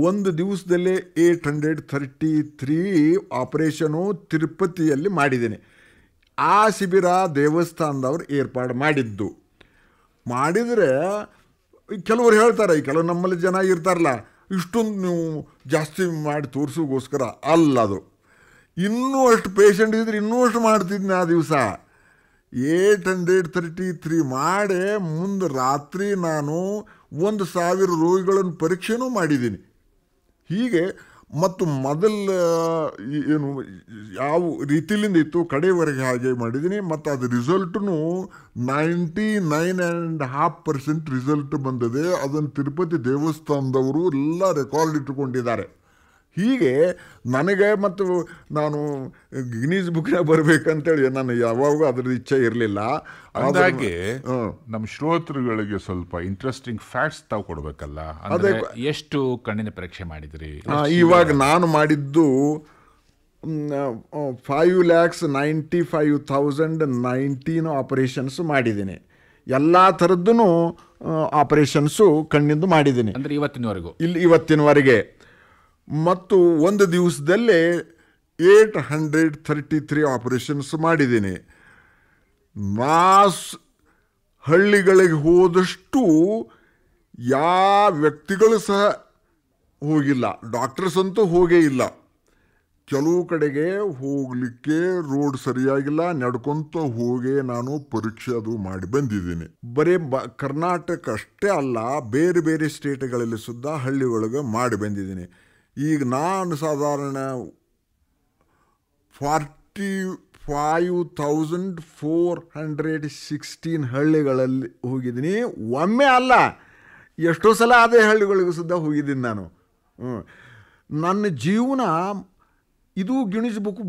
ಒಂದು ದಿವಸದಲ್ಲಿ eight hundred thirty three operation ತಿರುಪತಿಯಲ್ಲಿ ಮಾಡಿದ್ದೀನಿ ಆ ಶಿಬಿರ ದೇವಸ್ಥಾನದವ್ರು ಏರ್ಪಾಡು ಮಾಡಿದ್ದು ಮಾಡಿದರೆ ಕೆಲವರು ಹೇಳ್ತಾರೆ ಕೆಲವು ನಮ್ಮಲ್ಲಿ ಜನ ಇರ್ತಾರಲ್ಲ ಇಷ್ಟೊಂದು ನೀವು ಜಾಸ್ತಿ ಮಾಡಿ ಅಲ್ಲ ಅದು ಇನ್ನೂ ಅಷ್ಟು ಪೇಷಂಟ್ ಇದ್ದರೆ ಇನ್ನೂ ಅಷ್ಟು ಮಾಡ್ತಿದ್ದೀನಿ ಆ ದಿವಸ ಏಟ್ ಹಂಡ್ರೆಡ್ ತರ್ಟಿ ತ್ರೀ ಮಾಡೇ ಮುಂದೆ ರಾತ್ರಿ ನಾನು ಒಂದು ಸಾವಿರ ರೋಗಿಗಳನ್ನು ಪರೀಕ್ಷೆನೂ ಮಾಡಿದ್ದೀನಿ ಹೀಗೆ ಮತ್ತು ಮೊದಲ ಏನು ಯಾವ ರೀತಿಲಿಂದ ಇತ್ತು ಕಡೆಯವರೆಗೆ ಹಾಗೆ ಮಾಡಿದ್ದೀನಿ ಮತ್ತು ಅದು result ninety nine and half percent result ಬಂದಿದೆ ಅದನ್ನು ತಿರುಪತಿ ದೇವಸ್ಥಾನದವರು ಎಲ್ಲ ರೆಕಾರ್ಡ್ ಇಟ್ಟುಕೊಂಡಿದ್ದಾರೆ ಹೀಗೆ ನನಗೆ ಮತ್ತು ನಾನು ಗಿನೀಸ್ ಬುಕ್ನ ಬರಬೇಕಂತೇಳಿ ನಾನು ಯಾವಾಗ ಅದ್ರ ಇಚ್ಛೆ ಇರಲಿಲ್ಲ ಅದಾಗೆ ನಮ್ಮ ಶ್ರೋತೃಗಳಿಗೆ ಸ್ವಲ್ಪ ಇಂಟ್ರೆಸ್ಟಿಂಗ್ ಫ್ಯಾಕ್ಟ್ಸ್ ತಾವು ಕೊಡಬೇಕಲ್ಲ ಅದೇ ಎಷ್ಟು ಕಣ್ಣಿನ ಪರೀಕ್ಷೆ ಮಾಡಿದ್ರಿ ಇವಾಗ ನಾನು ಮಾಡಿದ್ದು five lakhs ninety five thousand nineteen operations ಮಾಡಿದ್ದೀನಿ ಎಲ್ಲ ಥರದ್ದು ಆಪರೇಷನ್ಸು ಕಣ್ಣಿಂದು ಮಾಡಿದ್ದೀನಿ ಅಂದರೆ ಇವತ್ತಿನವರೆಗೂ ಇಲ್ಲಿ ಇವತ್ತಿನವರೆಗೆ ಮತ್ತು ಒಂದು ದಿವಸದಲ್ಲೇ eight hundred thirty three operations ಮಾಡಿದ್ದೀನಿ ಮಾಸ್ ಹಳ್ಳಿಗಳಿಗೆ ಹೋದಷ್ಟು ಯಾವ ವ್ಯಕ್ತಿಗಳು ಸಹ ಹೋಗಿಲ್ಲ ಡಾಕ್ಟರ್ಸ್ ಅಂತೂ ಹೋಗೇ ಇಲ್ಲ ಕೆಲವು ಕಡೆಗೆ ಹೋಗಲಿಕ್ಕೆ ರೋಡ್ ಸರಿಯಾಗಿಲ್ಲ ನಡ್ಕೊತ ಹೋಗಿ ನಾನು ಪರೀಕ್ಷೆ ಅದು ಮಾಡಿ ಬಂದಿದ್ದೀನಿ ಬರೀ ಬ ಕರ್ನಾಟಕ ಅಷ್ಟೇ ಅಲ್ಲ ಬೇರೆ ಬೇರೆ ಸ್ಟೇಟ್ಗಳಲ್ಲಿ ಸುದ್ದ ಹಳ್ಳಿ ಒಳಗೆ ಮಾಡಿ ಬಂದಿದ್ದೀನಿ ಈಗ ನಾನು ಸಾಧಾರಣ forty five thousand four hundred sixteen ಹಳ್ಳಿಗಳಲ್ಲಿ ಹೋಗಿದ್ದೀನಿ ಒಮ್ಮೆ ಅಲ್ಲ ಎಷ್ಟೋ ಸಲ ಅದೇ ಹಳ್ಳಿಗಳಿಗೂ ಸುದ್ದ ಹೋಗಿದ್ದೀನಿ ನಾನು ನನ್ನ ಜೀವನ ಇದು ಗಿಣಿಸ್ ಬುಕ್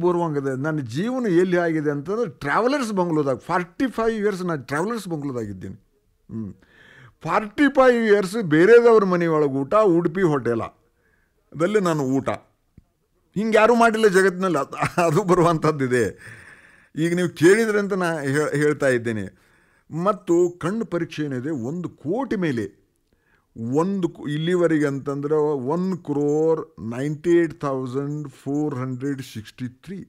ನನ್ನ ಜೀವನ ಎಲ್ಲಿ ಆಗಿದೆ ಅಂತಂದ್ರೆ ಟ್ರಾವೆಲರ್ಸ್ ಬಂಗ್ಲೋದಾಗ ಫಾರ್ಟಿ ಫೈವ್ ಇಯರ್ಸ್ ನಾನು ಟ್ರಾವೆಲರ್ಸ್ ಬಂಗ್ಲೋದಾಗಿದ್ದೀನಿ ಫಾರ್ಟಿ ಫೈವ್ ಇಯರ್ಸ್ ಬೇರೆದವ್ರ ಮನೆಯೊಳಗೆ ಊಟ ಉಡುಪಿ ಹೋಟೆಲ ಅದಲ್ಲೇ ನಾನು ಊಟ ಹಿಂಗೆ ಯಾರೂ ಮಾಡಿಲ್ಲ ಜಗತ್ತಿನಲ್ಲಿ ಅದು ಬರುವಂಥದ್ದಿದೆ ಈಗ ನೀವು ಕೇಳಿದ್ರೆ ಅಂತ ನಾ ಹೇಳ್ತಾ ಇದ್ದೇನೆ ಮತ್ತು ಕಣ್ಣು ಪರೀಕ್ಷೆ ಏನಿದೆ ಒಂದು ಕೋಟಿ ಮೇಲೆ ಒಂದು ಇಲ್ಲಿವರೆಗೆ ಅಂತಂದ್ರೆ one crore ninety eight thousand four hundred sixty three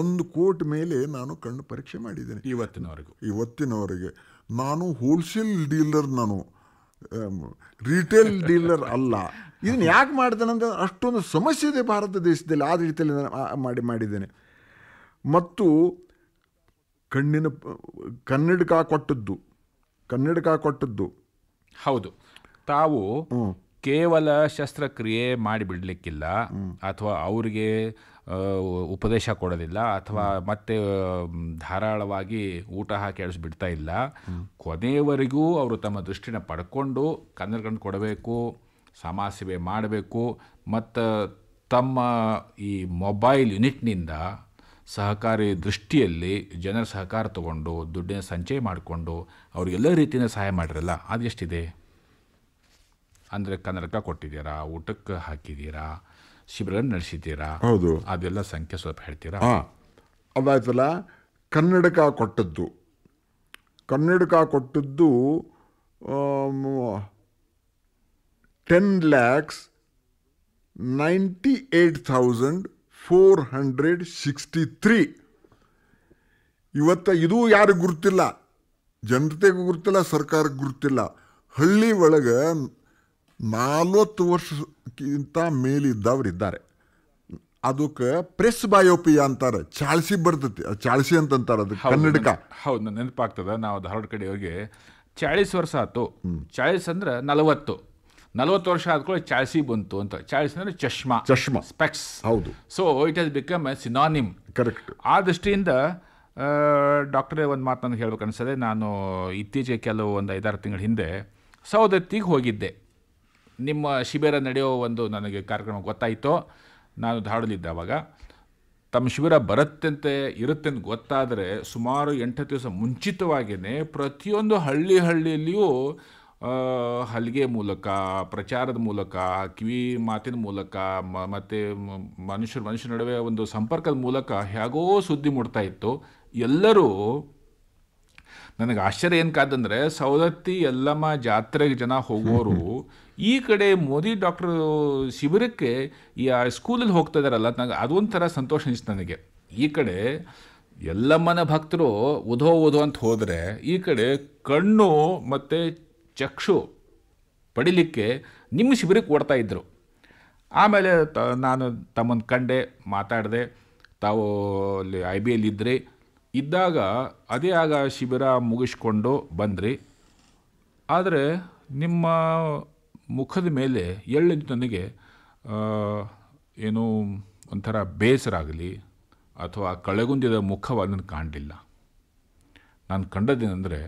ಒಂದು ಕೋಟಿ ಮೇಲೆ ನಾನು ಕಣ್ಣು ಪರೀಕ್ಷೆ ಮಾಡಿದ್ದೇನೆ ಇವತ್ತಿನವರೆಗೂ ಇವತ್ತಿನವರೆಗೆ ನಾನು ಹೋಲ್ಸೇಲ್ ಡೀಲರ್ ನಾನು ರಿಟೇಲ್ ಡೀಲರ್ ಅಲ್ಲ ಇದನ್ನು ಯಾಕೆ ಮಾಡ್ತಾನಂತ ಅಷ್ಟೊಂದು ಸಮಸ್ಯೆ ಇದೆ ಭಾರತ ದೇಶದಲ್ಲಿ ಆ ರೀತಿಯಲ್ಲಿ ನಾನು ಮಾಡಿ ಮಾಡಿದ್ದೇನೆ ಮತ್ತು ಕಣ್ಣಿನ ಕನ್ನಡಕ ಕೊಟ್ಟದ್ದು ಕನ್ನಡಕ ಕೊಟ್ಟದ್ದು ಹೌದು ತಾವು ಕೇವಲ ಶಸ್ತ್ರಕ್ರಿಯೆ ಮಾಡಿಬಿಡಲಿಕ್ಕಿಲ್ಲ ಅಥವಾ ಅವರಿಗೆ ಉಪದೇಶ ಕೊಡೋದಿಲ್ಲ ಅಥವಾ ಮತ್ತೆ ಧಾರಾಳವಾಗಿ ಊಟ ಹಾಕಿ ಅಳಿಸ್ಬಿಡ್ತಾ ಇಲ್ಲ ಕೊನೆಯವರೆಗೂ ಅವರು ತಮ್ಮ ದೃಷ್ಟಿನ ಪಡ್ಕೊಂಡು ಕನ್ನಡಗಳನ್ನು ಕೊಡಬೇಕು ಸಮಾಜ ಸೇವೆ ಮಾಡಬೇಕು ಮತ್ತು ತಮ್ಮ ಈ ಮೊಬೈಲ್ ಯುನಿಟ್ನಿಂದ ಸಹಕಾರಿ ದೃಷ್ಟಿಯಲ್ಲಿ ಜನರ ಸಹಕಾರ ತಗೊಂಡು ದುಡ್ಡಿನ ಸಂಚಯ ಮಾಡಿಕೊಂಡು ಅವ್ರಿಗೆಲ್ಲ ರೀತಿಯ ಸಹಾಯ ಮಾಡಿರಲ್ಲ ಅದು ಎಷ್ಟಿದೆ ಅಂದರೆ ಕನ್ನಡಕ ಕೊಟ್ಟಿದ್ದೀರಾ ಊಟಕ್ಕೆ ಹಾಕಿದ್ದೀರಾ ಶಿಬಿರಗಳನ್ನು ನಡೆಸಿದ್ದೀರಾ ಹೌದು ಅದೆಲ್ಲ ಸಂಖ್ಯೆ ಸ್ವಲ್ಪ ಹೇಳ್ತೀರಾ ಅದಾಯ್ತಲ್ಲ ಕನ್ನಡಕ ಕೊಟ್ಟದ್ದು ಕನ್ನಡಕ ಕೊಟ್ಟದ್ದು ten lakhs thousand four hundred sixty three ಇವತ್ತು ಇದು ಯಾರಿಗೆ ಗುರುತಿಲ್ಲ ಜನತೆಗೂ ಗುರುತಿಲ್ಲ ಸರ್ಕಾರಕ್ಕೆ ಗುರುತಿಲ್ಲ ಹಳ್ಳಿ ಒಳಗೆ ನಲ್ವತ್ತು ವರ್ಷಕ್ಕಿಂತ ಇದ್ದಾರೆ ಅದಕ್ಕೆ ಪ್ರೆಸ್ ಬಯೋಪಿಯಾ ಅಂತಾರೆ ಚಾಳಿಸಿ ಬರ್ತೈತಿ ಚಾಳಿಸಿ ಅಂತಂತಾರೆ ಅದು ಕನ್ನಡಕ ಹೌದು ನೆನಪಾಗ್ತದೆ ನಾವು ಧಾರವಾಡ ಹೋಗಿ ಚಾಳಿಸ್ ವರ್ಷ ಆಯ್ತು ಚಾಳಿಸ್ ಅಂದ್ರೆ ನಲವತ್ತು ನಲವತ್ತು ವರ್ಷ ಆದ್ಕೊಳ್ಳಿ ಚಾಯ್ಸಿ ಬಂತು ಅಂತ ಚಾಳಿಸಿ ಅಂದರೆ ಚಶ್ಮಾ ಚಶ್ಮಾ ಸ್ಪೆಕ್ಸ್ ಹೌದು so it has become a synonym correct ಆ ದೃಷ್ಟಿಯಿಂದ ಡಾಕ್ಟ್ರೇ ಒಂದು ಮಾತು ನನಗೆ ಹೇಳ್ಬೇಕು ನಾನು ಇತ್ತೀಚೆಗೆ ಕೆಲವು ಒಂದು ಐದಾರು ತಿಂಗಳ ಹಿಂದೆ ಸೌದತ್ತಿಗೆ ಹೋಗಿದ್ದೆ ನಿಮ್ಮ ಶಿಬಿರ ನಡೆಯೋ ಒಂದು ನನಗೆ ಕಾರ್ಯಕ್ರಮ ಗೊತ್ತಾಯಿತು ನಾನು ಧಾಡಲಿದ್ದೆ ಆವಾಗ ತಮ್ಮ ಶಿಬಿರ ಬರುತ್ತಂತೆ ಇರುತ್ತೆ ಅಂತ ಗೊತ್ತಾದರೆ ಸುಮಾರು ಎಂಟು ದಿವಸ ಮುಂಚಿತವಾಗಿಯೇ ಪ್ರತಿಯೊಂದು ಹಳ್ಳಿ ಹಳ್ಳಿಯಲ್ಲಿಯೂ ಹಲಿಗೆ ಮೂಲಕ ಪ್ರಚಾರದ ಮೂಲಕ ಕಿವಿ ಮಾತಿನ ಮೂಲಕ ಮ ಮತ್ತು ಮನುಷ್ಯರು ಮನುಷ್ಯರ ನಡುವೆ ಒಂದು ಸಂಪರ್ಕದ ಮೂಲಕ ಹೇಗೋ ಸುದ್ದಿ ಮುಡ್ತಾ ಇತ್ತು ಎಲ್ಲರೂ ನನಗೆ ಆಶ್ಚರ್ಯ ಏನು ಕಾದಂದರೆ ಸವದತ್ತಿ ಎಲ್ಲಮ್ಮ ಜಾತ್ರೆಗೆ ಜನ ಹೋಗೋರು ಈ ಕಡೆ ಮೋದಿ ಡಾಕ್ಟರ್ ಶಿಬಿರಕ್ಕೆ ಈ ಸ್ಕೂಲಲ್ಲಿ ಹೋಗ್ತಾ ಇದ್ದಾರಲ್ಲ ನನಗೆ ಅದೊಂಥರ ಸಂತೋಷ ಅನಿಸ್ತು ನನಗೆ ಈ ಕಡೆ ಎಲ್ಲಮ್ಮನ ಭಕ್ತರು ಓದೋ ಓದೋ ಅಂತ ಹೋದರೆ ಈ ಕಡೆ ಕಣ್ಣು ಮತ್ತು ಚಕ್ಷು ಪಡಿಲಿಕ್ಕೆ ನಿಮ್ಮ ಶಿಬಿರಕ್ಕೆ ಓಡ್ತಾ ಇದ್ದರು ಆಮೇಲೆ ತ ನಾನು ತಮ್ಮನ್ನು ಕಂಡೆ ಮಾತಾಡಿದೆ ತಾವು ಅಲ್ಲಿ ಐ ಬಿ ಇದ್ರಿ ಇದ್ದಾಗ ಅದೇ ಆಗ ಶಿಬಿರ ಮುಗಿಸ್ಕೊಂಡು ಬಂದ್ರಿ ಆದರೆ ನಿಮ್ಮ ಮುಖದ ಮೇಲೆ ಎಳ್ಳಿದ ನನಗೆ ಏನು ಒಂಥರ ಆಗಲಿ ಅಥವಾ ಕಳೆಗುಂದಿದ ಮುಖವನ್ನು ಕಾಣಲಿಲ್ಲ ನಾನು ಕಂಡದ್ದೇನೆಂದರೆ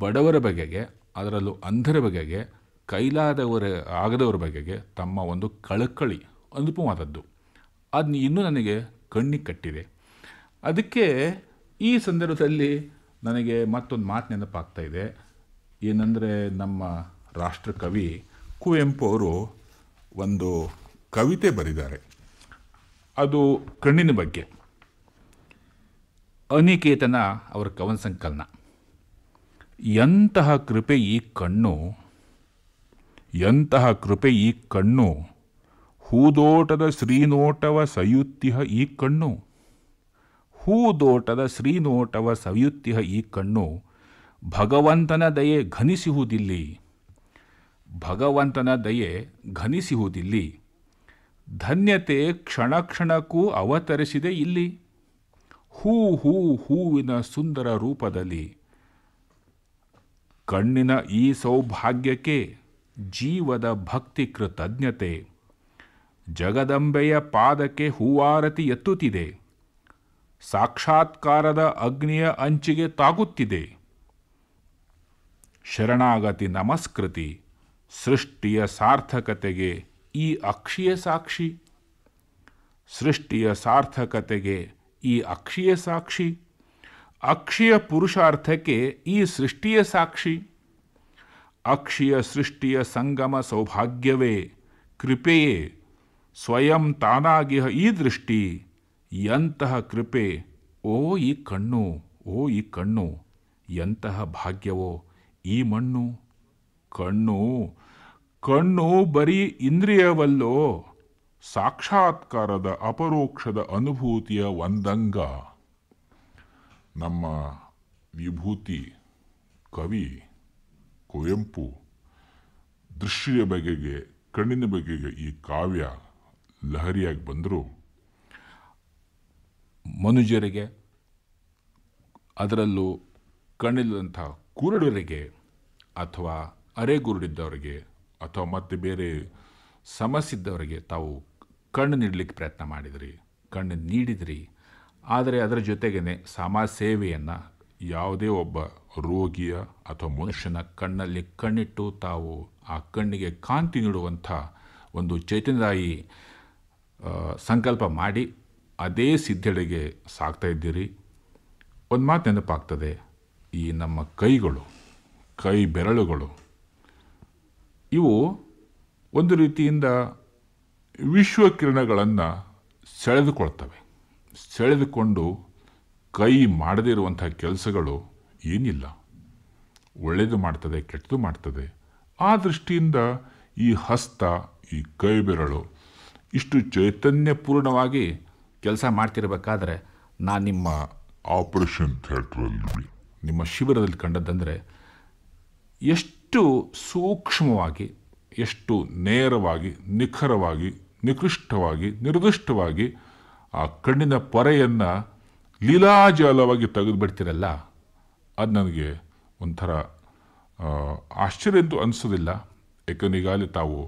ಬಡವರ ಬಗೆಗೆ ಅದರಲ್ಲೂ ಅಂಧರ ಬಗೆಗೆ ಕೈಲಾದವರ ಆಗದವರ ಬಗೆಗೆ ತಮ್ಮ ಒಂದು ಕಳಕಳಿ ಅನುಪವಾದದ್ದು ಅದನ್ನ ಇನ್ನೂ ನನಗೆ ಕಣ್ಣಿಗೆ ಕಟ್ಟಿದೆ ಅದಕ್ಕೆ ಈ ಸಂದರ್ಭದಲ್ಲಿ ನನಗೆ ಮತ್ತೊಂದು ಮಾತು ನೆನಪಾಗ್ತಾ ಇದೆ ಏನಂದರೆ ನಮ್ಮ ರಾಷ್ಟ್ರಕವಿ ಕುವೆಂಪು ಅವರು ಒಂದು ಕವಿತೆ ಬರೆದಿದ್ದಾರೆ ಅದು ಕಣ್ಣಿನ ಬಗ್ಗೆ ಅನಿಕೇತನ ಅವರ ಕವನ ಸಂಕಲನ ಎಂತಹ ಕೃಪೆ ಈ ಕಣ್ಣು ಎಂತಹ ಕೃಪೆ ಈ ಕಣ್ಣು ಹೂದೋಟದ ಶ್ರೀನೋಟವ ಸಯುತ್ತಿಹ ಈ ಕಣ್ಣು ಹೂದೋಟದ ಶ್ರೀನೋಟವ ಸವಿಯುತ್ತಿಹ ಈ ಕಣ್ಣು ಭಗವಂತನ ದಯೆ ಘನಿಸುವುದಿಲ್ಲಿ ಭಗವಂತನ ದಯೆ ಘನಿಸುವುದಿಲ್ಲಿ ಧನ್ಯತೆ ಕ್ಷಣ ಕ್ಷಣಕ್ಕೂ ಅವತರಿಸಿದೆ ಇಲ್ಲಿ ಹೂ ಹೂ ಹೂವಿನ ಸುಂದರ ರೂಪದಲ್ಲಿ ಕಣ್ಣಿನ ಈ ಸೌಭಾಗ್ಯಕ್ಕೆ ಜೀವದ ಭಕ್ತಿ ಕೃತಜ್ಞತೆ ಜಗದಂಬೆಯ ಪಾದಕ್ಕೆ ಹೂವಾರತಿ ಎತ್ತುತ್ತಿದೆ ಸಾಕ್ಷಾತ್ಕಾರದ ಅಗ್ನಿಯ ಅಂಚಿಗೆ ತಾಗುತ್ತಿದೆ ಶರಣಾಗತಿ ನಮಸ್ಕೃತಿ ಸೃಷ್ಟಿಯ ಸಾರ್ಥಕತೆಗೆ ಈ ಅಕ್ಷಿಯ ಸಾಕ್ಷಿ ಸೃಷ್ಟಿಯ ಸಾರ್ಥಕತೆಗೆ ಈ ಅಕ್ಷಿಯ ಸಾಕ್ಷಿ ಅಕ್ಷಿಯ ಪುರುಷಾರ್ಥಕ್ಕೆ ಈ ಸೃಷ್ಟಿಯ ಸಾಕ್ಷಿ ಅಕ್ಷಿಯ ಸೃಷ್ಟಿಯ ಸಂಗಮ ಸೌಭಾಗ್ಯವೇ ಕೃಪೆಯೇ ಸ್ವಯಂ ತಾನಾಗಿಹ ಈ ದೃಷ್ಟಿ ಎಂತಹ ಕೃಪೆ ಓ ಈ ಕಣ್ಣು ಓ ಈ ಕಣ್ಣು ಎಂತಹ ಭಾಗ್ಯವೋ ಈ ಮಣ್ಣು ಕಣ್ಣು ಕಣ್ಣು ಬರೀ ಇಂದ್ರಿಯವಲ್ಲೋ ಸಾಕ್ಷಾತ್ಕಾರದ ಅಪರೋಕ್ಷದ ಅನುಭೂತಿಯ ಒಂದಂಗ ನಮ್ಮ ವಿಭೂತಿ ಕವಿ ಕುವೆಂಪು ದೃಶ್ಯ ಬಗೆಗೆ ಕಣ್ಣಿನ ಬಗೆಗೆ ಈ ಕಾವ್ಯ ಲಹರಿಯಾಗಿ ಬಂದರೂ ಮನುಜರಿಗೆ ಅದರಲ್ಲೂ ಕಣ್ಣಿಲ್ಲದಂಥ ಕುರುಡರಿಗೆ ಅಥವಾ ಅರೆಗುರುಡಿದ್ದವರಿಗೆ ಅಥವಾ ಮತ್ತೆ ಬೇರೆ ಸಮಸ್ಯೆ ಇದ್ದವರಿಗೆ ತಾವು ಕಣ್ಣು ನೀಡಲಿಕ್ಕೆ ಪ್ರಯತ್ನ ಮಾಡಿದ್ರಿ ಕಣ್ಣು ನೀಡಿದ್ರಿ ಆದರೆ ಅದರ ಜೊತೆಗೇ ಸಮಾಜ ಸೇವೆಯನ್ನು ಯಾವುದೇ ಒಬ್ಬ ರೋಗಿಯ ಅಥವಾ ಮನುಷ್ಯನ ಕಣ್ಣಲ್ಲಿ ಕಣ್ಣಿಟ್ಟು ತಾವು ಆ ಕಣ್ಣಿಗೆ ಕಾಂತಿ ನೀಡುವಂಥ ಒಂದು ಚೈತನ್ಯದಾಯಿ ಸಂಕಲ್ಪ ಮಾಡಿ ಅದೇ ಸಿದ್ಧಡೆಗೆ ಸಾಕ್ತಾ ಇದ್ದೀರಿ ಒಂದು ಮಾತು ನೆನಪಾಗ್ತದೆ ಈ ನಮ್ಮ ಕೈಗಳು ಕೈ ಬೆರಳುಗಳು ಇವು ಒಂದು ರೀತಿಯಿಂದ ವಿಶ್ವಕಿರಣಗಳನ್ನು ಸೆಳೆದುಕೊಳ್ತವೆ ಸೆಳೆದುಕೊಂಡು ಕೈ ಇರುವಂಥ ಕೆಲಸಗಳು ಏನಿಲ್ಲ ಒಳ್ಳೆಯದು ಮಾಡ್ತದೆ ಕೆಟ್ಟದು ಮಾಡ್ತದೆ ಆ ದೃಷ್ಟಿಯಿಂದ ಈ ಹಸ್ತ ಈ ಕೈ ಬೆರಳು ಇಷ್ಟು ಚೈತನ್ಯಪೂರ್ಣವಾಗಿ ಕೆಲಸ ಮಾಡ್ತಿರ್ಬೇಕಾದ್ರೆ ನಾನು ನಿಮ್ಮ ಆಪರೇಷನ್ ಥಿಯೇಟ್ರಲ್ಲಿ ನಿಮ್ಮ ಶಿಬಿರದಲ್ಲಿ ಕಂಡದ್ದಂದರೆ ಎಷ್ಟು ಸೂಕ್ಷ್ಮವಾಗಿ ಎಷ್ಟು ನೇರವಾಗಿ ನಿಖರವಾಗಿ ನಿಕೃಷ್ಟವಾಗಿ ನಿರ್ದಿಷ್ಟವಾಗಿ ಆ ಕಣ್ಣಿನ ಪೊರೆಯನ್ನು ಲೀಲಾಜಾಲವಾಗಿ ತೆಗೆದುಬಿಡ್ತೀರಲ್ಲ ಅದು ನನಗೆ ಒಂಥರ ಆಶ್ಚರ್ಯ ಅಂತೂ ಅನಿಸೋದಿಲ್ಲ ಯಾಕಂದ್ರೆ ತಾವು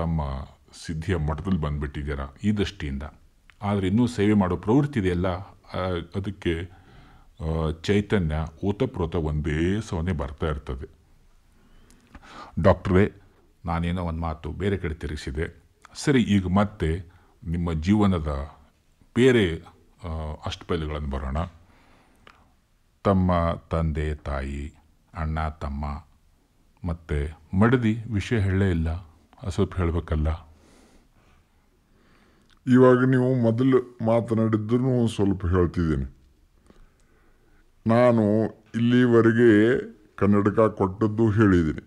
ತಮ್ಮ ಸಿದ್ಧಿಯ ಮಠದಲ್ಲಿ ಬಂದುಬಿಟ್ಟಿದ್ದೀರ ಈ ದೃಷ್ಟಿಯಿಂದ ಆದರೆ ಇನ್ನೂ ಸೇವೆ ಮಾಡೋ ಪ್ರವೃತ್ತಿ ಇದೆಯಲ್ಲ ಅದಕ್ಕೆ ಚೈತನ್ಯ ಓತಪ್ರೋತ ಒಂದೇ ಸೋನೆ ಬರ್ತಾ ಇರ್ತದೆ ಡಾಕ್ಟ್ರೇ ನಾನೇನೋ ಒಂದು ಮಾತು ಬೇರೆ ಕಡೆ ತಿರುಗಿಸಿದೆ ಸರಿ ಈಗ ಮತ್ತೆ ನಿಮ್ಮ ಜೀವನದ ಬೇರೆ ಅಷ್ಟು ಪೈಲುಗಳನ್ನು ಬರೋಣ ತಮ್ಮ ತಂದೆ ತಾಯಿ ಅಣ್ಣ ತಮ್ಮ ಮತ್ತು ಮಡದಿ ವಿಷಯ ಹೇಳೇ ಇಲ್ಲ ಸ್ವಲ್ಪ ಹೇಳಬೇಕಲ್ಲ ಇವಾಗ ನೀವು ಮೊದಲು ಮಾತನಾಡಿದ್ದನ್ನು ಸ್ವಲ್ಪ ಹೇಳ್ತಿದ್ದೀನಿ ನಾನು ಇಲ್ಲಿವರೆಗೆ ಕನ್ನಡಕ ಕೊಟ್ಟದ್ದು ಹೇಳಿದ್ದೀನಿ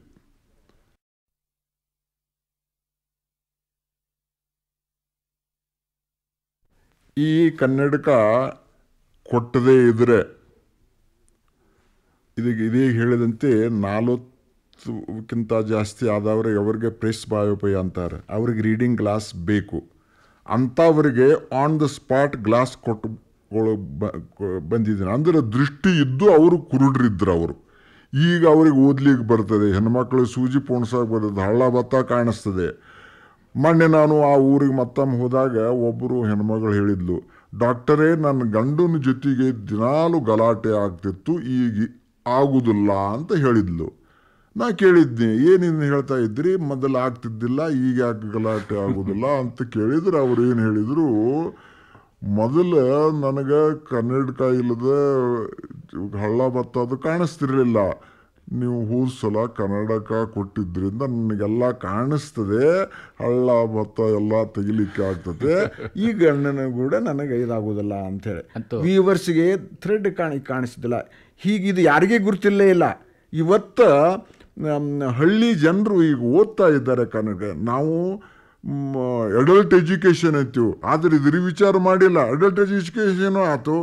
ಈ ಕನ್ನಡಕ ಕೊಟ್ಟದೇ ಇದ್ರೆ ಇದೀಗ ಇದೇ ಹೇಳಿದಂತೆ ನಾಲ್ವತ್ತುಕ್ಕಿಂತ ಜಾಸ್ತಿ ಆದವ್ರಿಗೆ ಅವರಿಗೆ ಪ್ರೆಸ್ ಬಾಯೋಪಯ ಅಂತಾರೆ ಅವ್ರಿಗೆ ರೀಡಿಂಗ್ ಗ್ಲಾಸ್ ಬೇಕು ಅಂಥವ್ರಿಗೆ ಆನ್ ದ ಸ್ಪಾಟ್ ಗ್ಲಾಸ್ ಕೊಟ್ಟು ಬಂದಿದ್ದೀನಿ ಅಂದರೆ ದೃಷ್ಟಿ ಇದ್ದು ಅವರು ಕುರುಡ್ರಿದ್ರು ಅವರು ಈಗ ಅವ್ರಿಗೆ ಓದ್ಲಿಕ್ಕೆ ಬರ್ತದೆ ಹೆಣ್ಮಕ್ಳು ಸೂಜಿ ಪೋಣ್ಸಕ್ಕೆ ಬರ್ತದೆ ಹಳ್ಳ ಭತ್ತ ಕಾಣಿಸ್ತದೆ ಮೊನ್ನೆ ನಾನು ಆ ಊರಿಗೆ ಮತ್ತೊಮ್ಮೆ ಹೋದಾಗ ಒಬ್ಬರು ಹೆಣ್ಮಗಳು ಹೇಳಿದ್ಲು ಡಾಕ್ಟರೇ ನನ್ನ ಗಂಡನ ಜೊತೆಗೆ ದಿನಾಲು ಗಲಾಟೆ ಆಗ್ತಿತ್ತು ಈಗ ಆಗುವುದಿಲ್ಲ ಅಂತ ಹೇಳಿದ್ಲು ನಾ ಕೇಳಿದ್ದೆ ಏನೇನು ಹೇಳ್ತಾ ಇದ್ರಿ ಮೊದಲು ಆಗ್ತಿದ್ದಿಲ್ಲ ಈಗ ಯಾಕೆ ಗಲಾಟೆ ಆಗುದಿಲ್ಲ ಅಂತ ಕೇಳಿದ್ರೆ ಅವ್ರು ಏನು ಹೇಳಿದರು ಮೊದಲು ನನಗೆ ಕನ್ನಡಕ ಇಲ್ಲದ ಹಳ್ಳ ಬತ್ತದು ಕಾಣಿಸ್ತಿರಲಿಲ್ಲ ನೀವು ಸಲ ಕನ್ನಡಕ ಕೊಟ್ಟಿದ್ದರಿಂದ ನನಗೆಲ್ಲ ಕಾಣಿಸ್ತದೆ ಹಳ್ಳ ಭತ್ತ ಎಲ್ಲ ತೆಗಿಲಿಕ್ಕೆ ಆಗ್ತದೆ ಈ ಗಣ್ಣನ ಕೂಡ ನನಗೆ ಇದಾಗೋದಿಲ್ಲ ಅಂಥೇಳಿ ವ್ಯೂವರ್ಸಿಗೆ ಥ್ರೆಡ್ ಕಾಣಿ ಕಾಣಿಸ್ತಿಲ್ಲ ಇದು ಯಾರಿಗೇ ಗುರುತಿಲ್ಲೇ ಇಲ್ಲ ಇವತ್ತು ಹಳ್ಳಿ ಜನರು ಈಗ ಓದ್ತಾ ಇದ್ದಾರೆ ಕನ್ನಡ ನಾವು ಅಡಲ್ಟ್ ಎಜುಕೇಷನ್ ಅಂತೀವಿ ಆದರೆ ಇದ್ರ ವಿಚಾರ ಮಾಡಿಲ್ಲ ಅಡಲ್ಟ್ ಎಜುಕೇಷನು ಆಯಿತು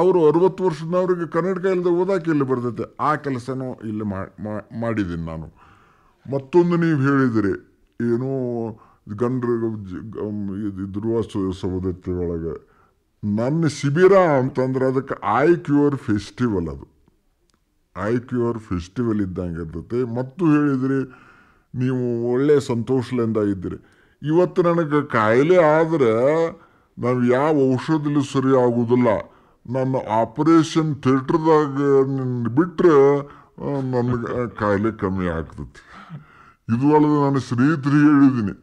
ಅವರು ಅರುವತ್ತು ವರ್ಷದವರಿಗೆ ಕನ್ನಡಕ ಇಲ್ಲದೆ ಓದಾಕೆ ಇಲ್ಲಿ ಬರ್ತೈತೆ ಆ ಕೆಲಸನೂ ಇಲ್ಲಿ ಮಾಡಿದ್ದೀನಿ ನಾನು ಮತ್ತೊಂದು ನೀವು ಹೇಳಿದಿರಿ ಏನೋ ಗಂಡ್ರ ದುರ್ವಾಸ ಸವದತ್ತಿರೊಳಗೆ ನನ್ನ ಶಿಬಿರ ಅಂತಂದ್ರೆ ಅದಕ್ಕೆ ಐ ಕ್ಯೂರ್ ಫೆಸ್ಟಿವಲ್ ಅದು ಐ ಕ್ಯೂರ್ ಫೆಸ್ಟಿವಲ್ ಇದ್ದಂಗೆ ಇರ್ತೈತೆ ಮತ್ತು ಹೇಳಿದ್ರಿ ನೀವು ಒಳ್ಳೆಯ ಸಂತೋಷದಿಂದ ಇದ್ದೀರಿ ಇವತ್ತು ನನಗೆ ಕಾಯಿಲೆ ಆದರೆ ನಾವು ಯಾವ ಔಷಧಿಲೂ ಸರಿ ಆಗುವುದಿಲ್ಲ ನನ್ನ ಆಪರೇಷನ್ ಥಿಯೇಟರ್ದಾಗ ಬಿಟ್ರೆ ಬಿಟ್ಟರೆ ನನಗೆ ಕಾಯಿಲೆ ಕಮ್ಮಿ ಆಗ್ತೈತಿ ಇದು ಅಲ್ಲದೆ ನಾನು ಶ್ರೀತ್ರಿ ಹೇಳಿದ್ದೀನಿ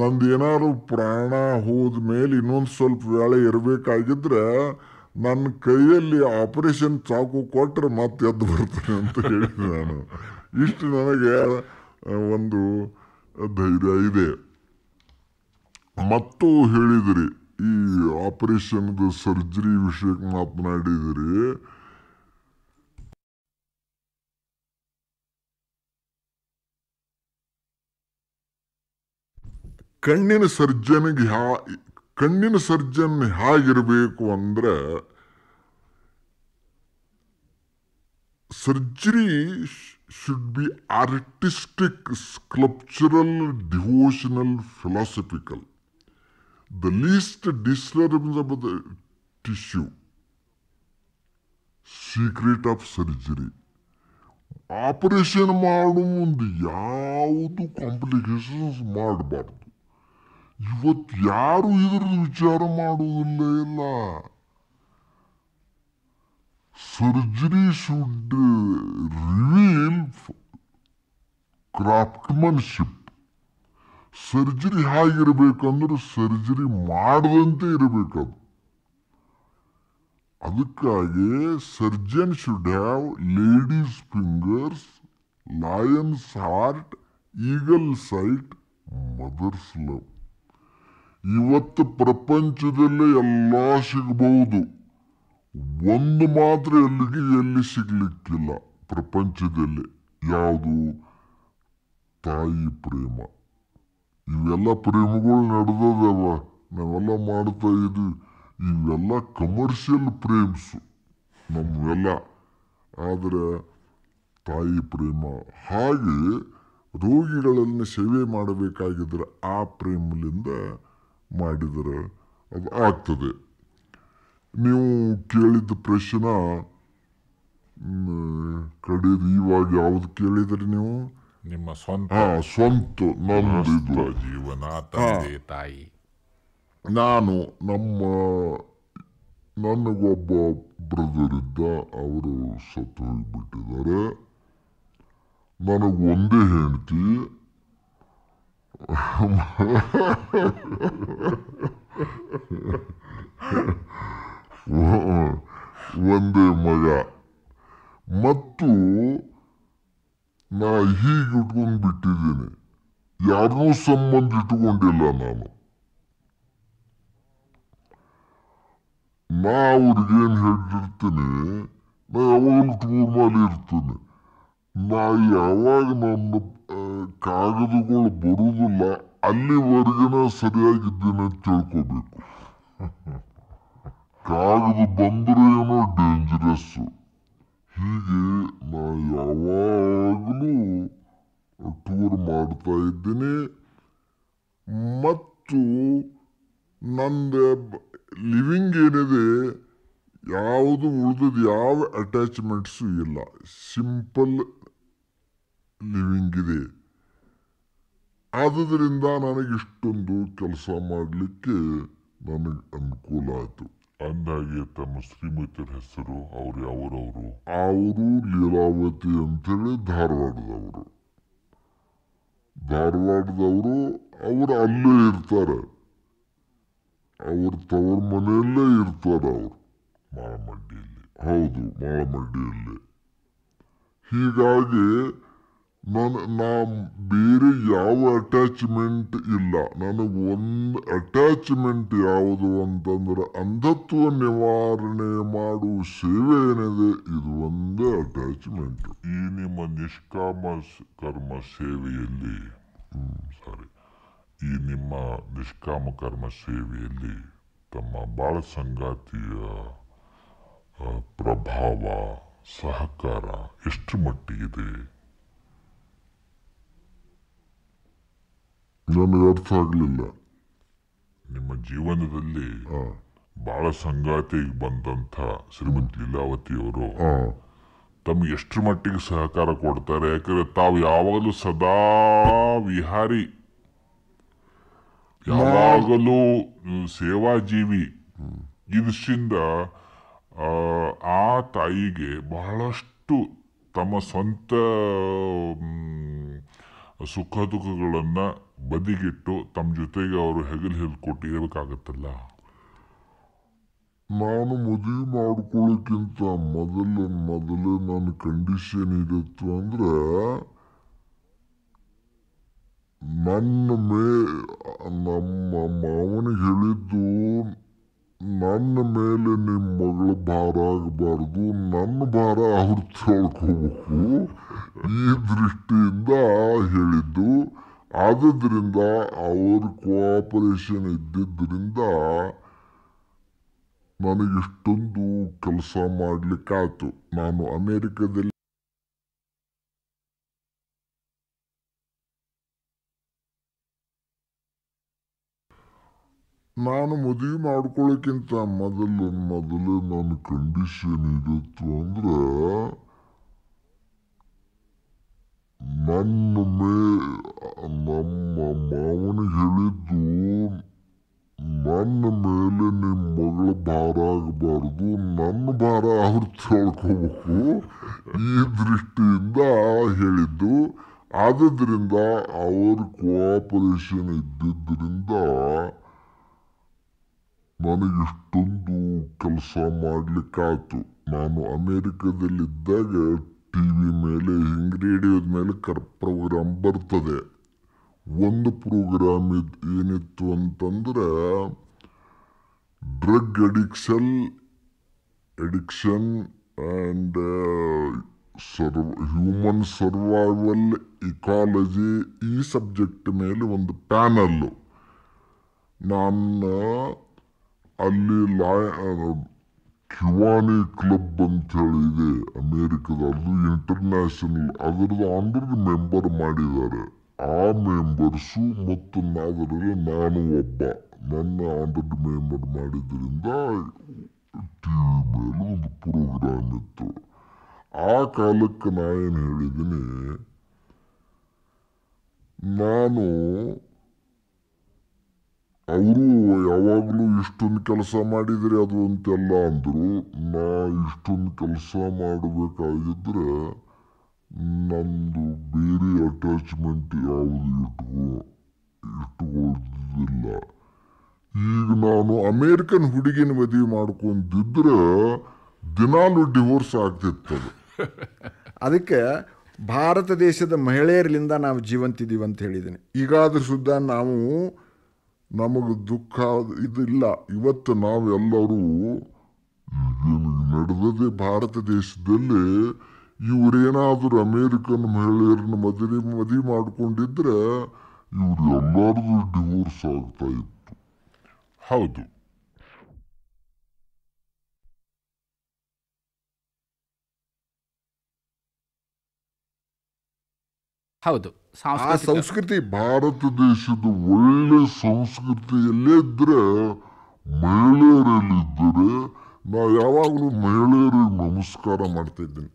ನಂದು ಏನಾದ್ರು ಪ್ರಾಣ ಹೋದ ಮೇಲೆ ಇನ್ನೊಂದು ಸ್ವಲ್ಪ ವೇಳೆ ಇರಬೇಕಾಗಿದ್ರೆ ನನ್ನ ಕೈಯಲ್ಲಿ ಆಪರೇಷನ್ ಚಾಕು ಕೊಟ್ಟರೆ ಮತ್ತೆ ಎದ್ದು ಬರ್ತಾನೆ ಅಂತ ಹೇಳಿದೆ ನಾನು ಇಷ್ಟು ನನಗೆ ಒಂದು ಧೈರ್ಯ ಇದೆ ಮತ್ತು ಹೇಳಿದ್ರಿ ಈ ಆಪರೇಷನ್ದು ಸರ್ಜರಿ ವಿಷಯಕ್ಕೆ ಮಾತನಾಡಿದ್ರಿ ಕಣ್ಣಿನ ಸರ್ಜನ್ಗೆ ಹ್ಯಾ ಕಣ್ಣಿನ ಸರ್ಜನ್ ಹೇಗಿರಬೇಕು ಅಂದ್ರೆ surgery should be artistic sculptural devotional philosophical the least disturbance of the tissue. Secret of surgery operation ಮಾಡೋ ಮುಂದೆ ಯಾವುದು ಕಾಂಪ್ಲಿಕೇಶನ್ಸ್ ಮಾಡಬಾರ್ದು ಇವತ್ತು ಯಾರು ಇದ್ರದ್ದು ವಿಚಾರ ಮಾಡುವುದಿಲ್ಲ ಇಲ್ಲ surgery should reveal craftsmanship surgery ಹೇಗಿರ್ಬೇಕಂದ್ರೆ ಸರ್ಜರಿ ಮಾಡದಂತೆ ಇರಬೇಕದು ಅದಕ್ಕಾಗಿ surgeon should have ladies fingers lion's heart eagle sight mother's love ಇವತ್ತು ಪ್ರಪಂಚದಲ್ಲೇ ಎಲ್ಲ ಸಿಗಬಹುದು ಒಂದು ಮಾತ್ರ ಎಲ್ಲಿಗೆ ಎಲ್ಲಿ ಸಿಗಲಿಕ್ಕಿಲ್ಲ ಪ್ರಪಂಚದಲ್ಲಿ ಯಾವುದು ತಾಯಿ ಪ್ರೇಮ ಇವೆಲ್ಲ ಪ್ರೇಮಗಳು ನಡೆದದವ ನಾವೆಲ್ಲ ಮಾಡ್ತಾ ಇದ್ವಿ ಇವೆಲ್ಲ ಕಮರ್ಷಿಯಲ್ ಪ್ರೇಮ್ಸು ನಮ್ಮೆಲ್ಲ ಆದರೆ ತಾಯಿ ಪ್ರೇಮ ಹಾಗೆ ರೋಗಿಗಳನ್ನು ಸೇವೆ ಮಾಡಬೇಕಾಗಿದ್ರೆ ಆ ಪ್ರೇಮಲಿಂದ ಮಾಡಿದರೆ ಅದು ಆಗ್ತದೆ ನೀವು ಕೇಳಿದ ಪ್ರಶ್ನ ಕಡೆದು ಇವಾಗ ಯಾವುದು ಕೇಳಿದ್ರಿ ನೀವು ನಿಮ್ಮ ಸ್ವಂತ ಸ್ವಂತ ನನ್ನ ಜೀವನ ತಂದೆ ತಾಯಿ ನಾನು ನಮ್ಮ ನನಗೊಬ್ಬ ಬ್ರದರ್ ಇದ್ದ ಅವರು ಸತ್ತು ಹೋಗಿಬಿಟ್ಟಿದ್ದಾರೆ ನನಗೆ ಒಂದೇ ಹೆಂಡತಿ ಒಂದೇ ಮಗ ಮತ್ತು ನಾ ಹೀಗೆ ಇಟ್ಕೊಂಡು ಯಾರೂ ಯಾರನ್ನೂ ಸಂಬಂಧ ಇಟ್ಟುಕೊಂಡಿಲ್ಲ ನಾನು ನಾ ಅವ್ರಿಗೇನು ಹೇಳಿರ್ತೀನಿ ನಾ ಯಾವಾಗಲೂ ಟೂರ್ ಮಾಡಿ ಇರ್ತೀನಿ ನಾ ಯಾವಾಗ ನನ್ನ ಕಾಗದಗಳು ಬರುವುದಿಲ್ಲ ಅಲ್ಲಿವರೆಗಿನ ಸರಿಯಾಗಿದ್ದೇನೆ ಅಂತ ತಿಳ್ಕೊಬೇಕು ಕಾಗದ ಬಂದ್ರೆ ಏನೋ ಡೇಂಜರಸ್ಸು ಹೀಗೆ ನಾ ಯಾವಾಗಲೂ ಟೂರ್ ಮಾಡ್ತಾ ಇದ್ದೀನಿ ಮತ್ತು ನಂದ ಲಿವಿಂಗ್ ಏನಿದೆ ಯಾವುದು ಉಳಿದದ್ದು ಯಾವ ಅಟ್ಯಾಚ್ಮೆಂಟ್ಸು ಇಲ್ಲ ಸಿಂಪಲ್ ಲಿವಿಂಗ್ ಇದೆ ನನಗೆ ನನಗಿಷ್ಟೊಂದು ಕೆಲಸ ಮಾಡಲಿಕ್ಕೆ ನನಗೆ ಅನುಕೂಲ ಆಯಿತು ಅಂದಾಗೆ ತಮ್ಮ ಶ್ರೀಮತಿಯರ ಹೆಸರು ಅವ್ರು ಯಾವರವರು ಅವರು ಲೀಲಾವತಿ ಅಂತೇಳಿ ಧಾರವಾಡದವರು ಧಾರವಾಡದವರು ಅವರು ಅಲ್ಲೇ ಇರ್ತಾರೆ ಅವ್ರ ತವರ ಮನೆಯಲ್ಲೇ ಇರ್ತಾರೆ ಅವರು ಮಾಳಮಡ್ಡಿಯಲ್ಲಿ ಹೌದು ಮಾಳಮಡ್ಡಿಯಲ್ಲಿ ಹೀಗಾಗಿ ನಾನು ನಾ ಬೇರೆ ಯಾವ ಅಟ್ಯಾಚ್ಮೆಂಟ್ ಇಲ್ಲ ನನಗೆ ಒಂದು ಅಟ್ಯಾಚ್ಮೆಂಟ್ ಯಾವುದು ಅಂತಂದ್ರೆ ಅಂಧತ್ವ ನಿವಾರಣೆ ಮಾಡುವ ಸೇವೆ ಏನಿದೆ ಇದು ಒಂದೇ ಅಟ್ಯಾಚ್ಮೆಂಟ್ ಈ ನಿಮ್ಮ ನಿಷ್ಕಾಮ ಕರ್ಮ ಸೇವೆಯಲ್ಲಿ ಸಾರಿ ಈ ನಿಮ್ಮ ನಿಷ್ಕಾಮ ಕರ್ಮ ಸೇವೆಯಲ್ಲಿ ತಮ್ಮ ಬಾಳ ಸಂಗಾತಿಯ ಪ್ರಭಾವ ಸಹಕಾರ ಎಷ್ಟು ಮಟ್ಟಿಗಿದೆ ನನಗೆ ಅರ್ಥ ಆಗ್ಲಿಲ್ಲ ನಿಮ್ಮ ಜೀವನದಲ್ಲಿ ಬಹಳ ಸಂಗಾತಿ ಬಂದಂತ ಶ್ರೀಮತಿ ಲೀಲಾವತಿಯವರು ತಮ್ಗೆ ಎಷ್ಟರ ಮಟ್ಟಿಗೆ ಸಹಕಾರ ಕೊಡ್ತಾರೆ ಯಾಕಂದ್ರೆ ತಾವು ಯಾವಾಗಲೂ ಸದಾ ವಿಹಾರಿ ಯಾವಾಗಲೂ ಸೇವಾಜೀವಿ ಇದರಿಂದ ಆ ತಾಯಿಗೆ ಬಹಳಷ್ಟು ತಮ್ಮ ಸ್ವಂತ ಸುಖ ದುಃಖಗಳನ್ನ ಬದಿಗಿಟ್ಟು ತಮ್ಮ ಜೊತೆಗೆ ಅವರು ಹೆಗಲು ಹೇಳ್ಕೊಟ್ಟು ಇರಬೇಕಾಗತ್ತಲ್ಲ ನಾನು ಮದುವೆ ಮಾಡ್ಕೊಳ್ಳೋಕ್ಕಿಂತ ಮೊದಲು ಮೊದಲೇ ನನ್ನ ಕಂಡೀಷನ್ ಇರುತ್ತು ಅಂದರೆ ನನ್ನ ಮೇ ನಮ್ಮ ಮಾವನಿಗೆ ಹೇಳಿದ್ದು ನನ್ನ ಮೇಲೆ ನಿಮ್ಮ ಮಗಳ ಭಾರ ಆಗಬಾರ್ದು ನನ್ನ ಭಾರ ಅವ್ರು ತಿಳ್ಕೋಬೇಕು ಈ ದೃಷ್ಟಿಯಿಂದ ಹೇಳಿದ್ದು ಆದ್ದರಿಂದ ಅವ್ರ ಕೋಆಪರೇಷನ್ ಇದ್ದಿದ್ದರಿಂದ ನನಗಿಷ್ಟೊಂದು ಕೆಲಸ ಮಾಡಲಿಕ್ಕಾಯ್ತು ನಾನು ಅಮೇರಿಕದಲ್ಲಿ ನಾನು ಮದುವೆ ಮಾಡ್ಕೊಳ್ಳೋಕ್ಕಿಂತ ಮೊದಲು ಮೊದಲು ನನ್ನ ಕಂಡೀಷನ್ ಇರುತ್ತು ಅಂದ್ರೆ ನನ್ನ ಮೇ ನಮ್ಮ ಮಾವನಿಗೆ ಹೇಳಿದ್ದು ನನ್ನ ಮೇಲೆ ನಿಮ್ಮ ಮಗಳ ಭಾರ ಆಗಬಾರ್ದು ನನ್ನ ಭಾರ ಅವ್ರು ತಿಳ್ಕೋಬೇಕು ಈ ದೃಷ್ಟಿಯಿಂದ ಹೇಳಿದ್ದು ಆದ್ದರಿಂದ ಅವ್ರ ಕೋಆಪರೇಷನ್ ಇದ್ದಿದ್ದರಿಂದ ನನಗಿಷ್ಟೊಂದು ಕೆಲಸ ಮಾಡಲಿಕ್ಕಾಯ್ತು ನಾನು ಇದ್ದಾಗ ಟಿ ವಿ ಮೇಲೆ ಹಿಂಗೆ ರೇಡಿಯೋದ ಮೇಲೆ ಕರ್ ಪ್ರೋಗ್ರಾಮ್ ಬರ್ತದೆ ಒಂದು ಪ್ರೋಗ್ರಾಮ್ ಇದು ಏನಿತ್ತು ಅಂತಂದ್ರೆ ಡ್ರಗ್ ಅಡಿಕ್ಷನ್ ಎಡಿಕ್ಷನ್ ಆ್ಯಂಡ್ ಸರ್ವ ಹ್ಯೂಮನ್ ಸರ್ವೈವಲ್ ಇಕಾಲಜಿ ಈ ಸಬ್ಜೆಕ್ಟ್ ಮೇಲೆ ಒಂದು ಪ್ಯಾನಲ್ಲು ನಾನು uh, ಅಲ್ಲಿ ಲಾಯ ಕಿವಾನಿ ಕ್ಲಬ್ ಅಂತ ಇದೆ ಅಮೇರಿಕದ ಅದು ಇಂಟರ್ನ್ಯಾಷನಲ್ ಅದರದ್ದು ಅಂಡರ್ ಮೆಂಬರ್ ಮಾಡಿದ್ದಾರೆ ಆ ಮೆಂಬರ್ಸು ಮತ್ತು ನಾದರಲ್ಲಿ ನಾನು ಒಬ್ಬ ನನ್ನ ಅಂಡರ್ ಮೆಂಬರ್ ಮಾಡಿದ್ರಿಂದ ಟಿ ವಿ ಮೇಲೆ ಒಂದು ಪ್ರೋಗ್ರಾಮ್ ಇತ್ತು ಆ ಕಾಲಕ್ಕೆ ನಾ ಏನು ಹೇಳಿದ್ದೀನಿ ನಾನು ಅವರು ಯಾವಾಗಲೂ ಇಷ್ಟೊಂದು ಕೆಲಸ ಮಾಡಿದರೆ ಅದು ಅಂತೆಲ್ಲ ಅಂದರು ನಾ ಇಷ್ಟೊಂದು ಕೆಲಸ ಮಾಡಬೇಕಾಗಿದ್ದರೆ ನಂದು ಬೇರೆ ಅಟ್ಯಾಚ್ಮೆಂಟ್ ಯಾವುದು ಇಟ್ಕೋ ಇಲ್ಲ ಈಗ ನಾನು ಅಮೇರಿಕನ್ ಹುಡುಗಿನ ಮದುವೆ ಮಾಡ್ಕೊಂಡಿದ್ರೆ ದಿನಾಲು ಡಿವೋರ್ಸ್ ಆಗ್ತಿತ್ತದು ಅದಕ್ಕೆ ಭಾರತ ದೇಶದ ಮಹಿಳೆಯರಿಂದ ನಾವು ಜೀವಂತಿದ್ದೀವಿ ಅಂತ ಹೇಳಿದ್ದೀನಿ ಈಗಾದ್ರೂ ಸುದ್ದ ನಾವು ನಮಗೆ ದುಃಖ ಇದಿಲ್ಲ ಇವತ್ತು ನಾವೆಲ್ಲರೂ ನಡೆದದೆ ಭಾರತ ದೇಶದಲ್ಲಿ ಇವರೇನಾದರೂ ಅಮೇರಿಕನ್ ಮಹಿಳೆಯರನ್ನ ಮದುವೆ ಮದುವೆ ಮಾಡಿಕೊಂಡಿದ್ರೆ ಇವ್ರು ಎಲ್ಲರದು ಡಿವೋರ್ಸ್ ಆಗ್ತಾ ಇತ್ತು ಹೌದು ಹೌದು ಆ ಸಂಸ್ಕೃತಿ ಭಾರತ ದೇಶದ ಒಳ್ಳೆ ಸಂಸ್ಕೃತಿಯಲ್ಲಿದ್ರೆ ಮಹಿಳೆಯರಲ್ಲಿದ್ದರೆ ನಾ ಯಾವಾಗಲೂ ಮಹಿಳೆಯರಿಗೆ ನಮಸ್ಕಾರ ಮಾಡ್ತಿದ್ದೀನಿ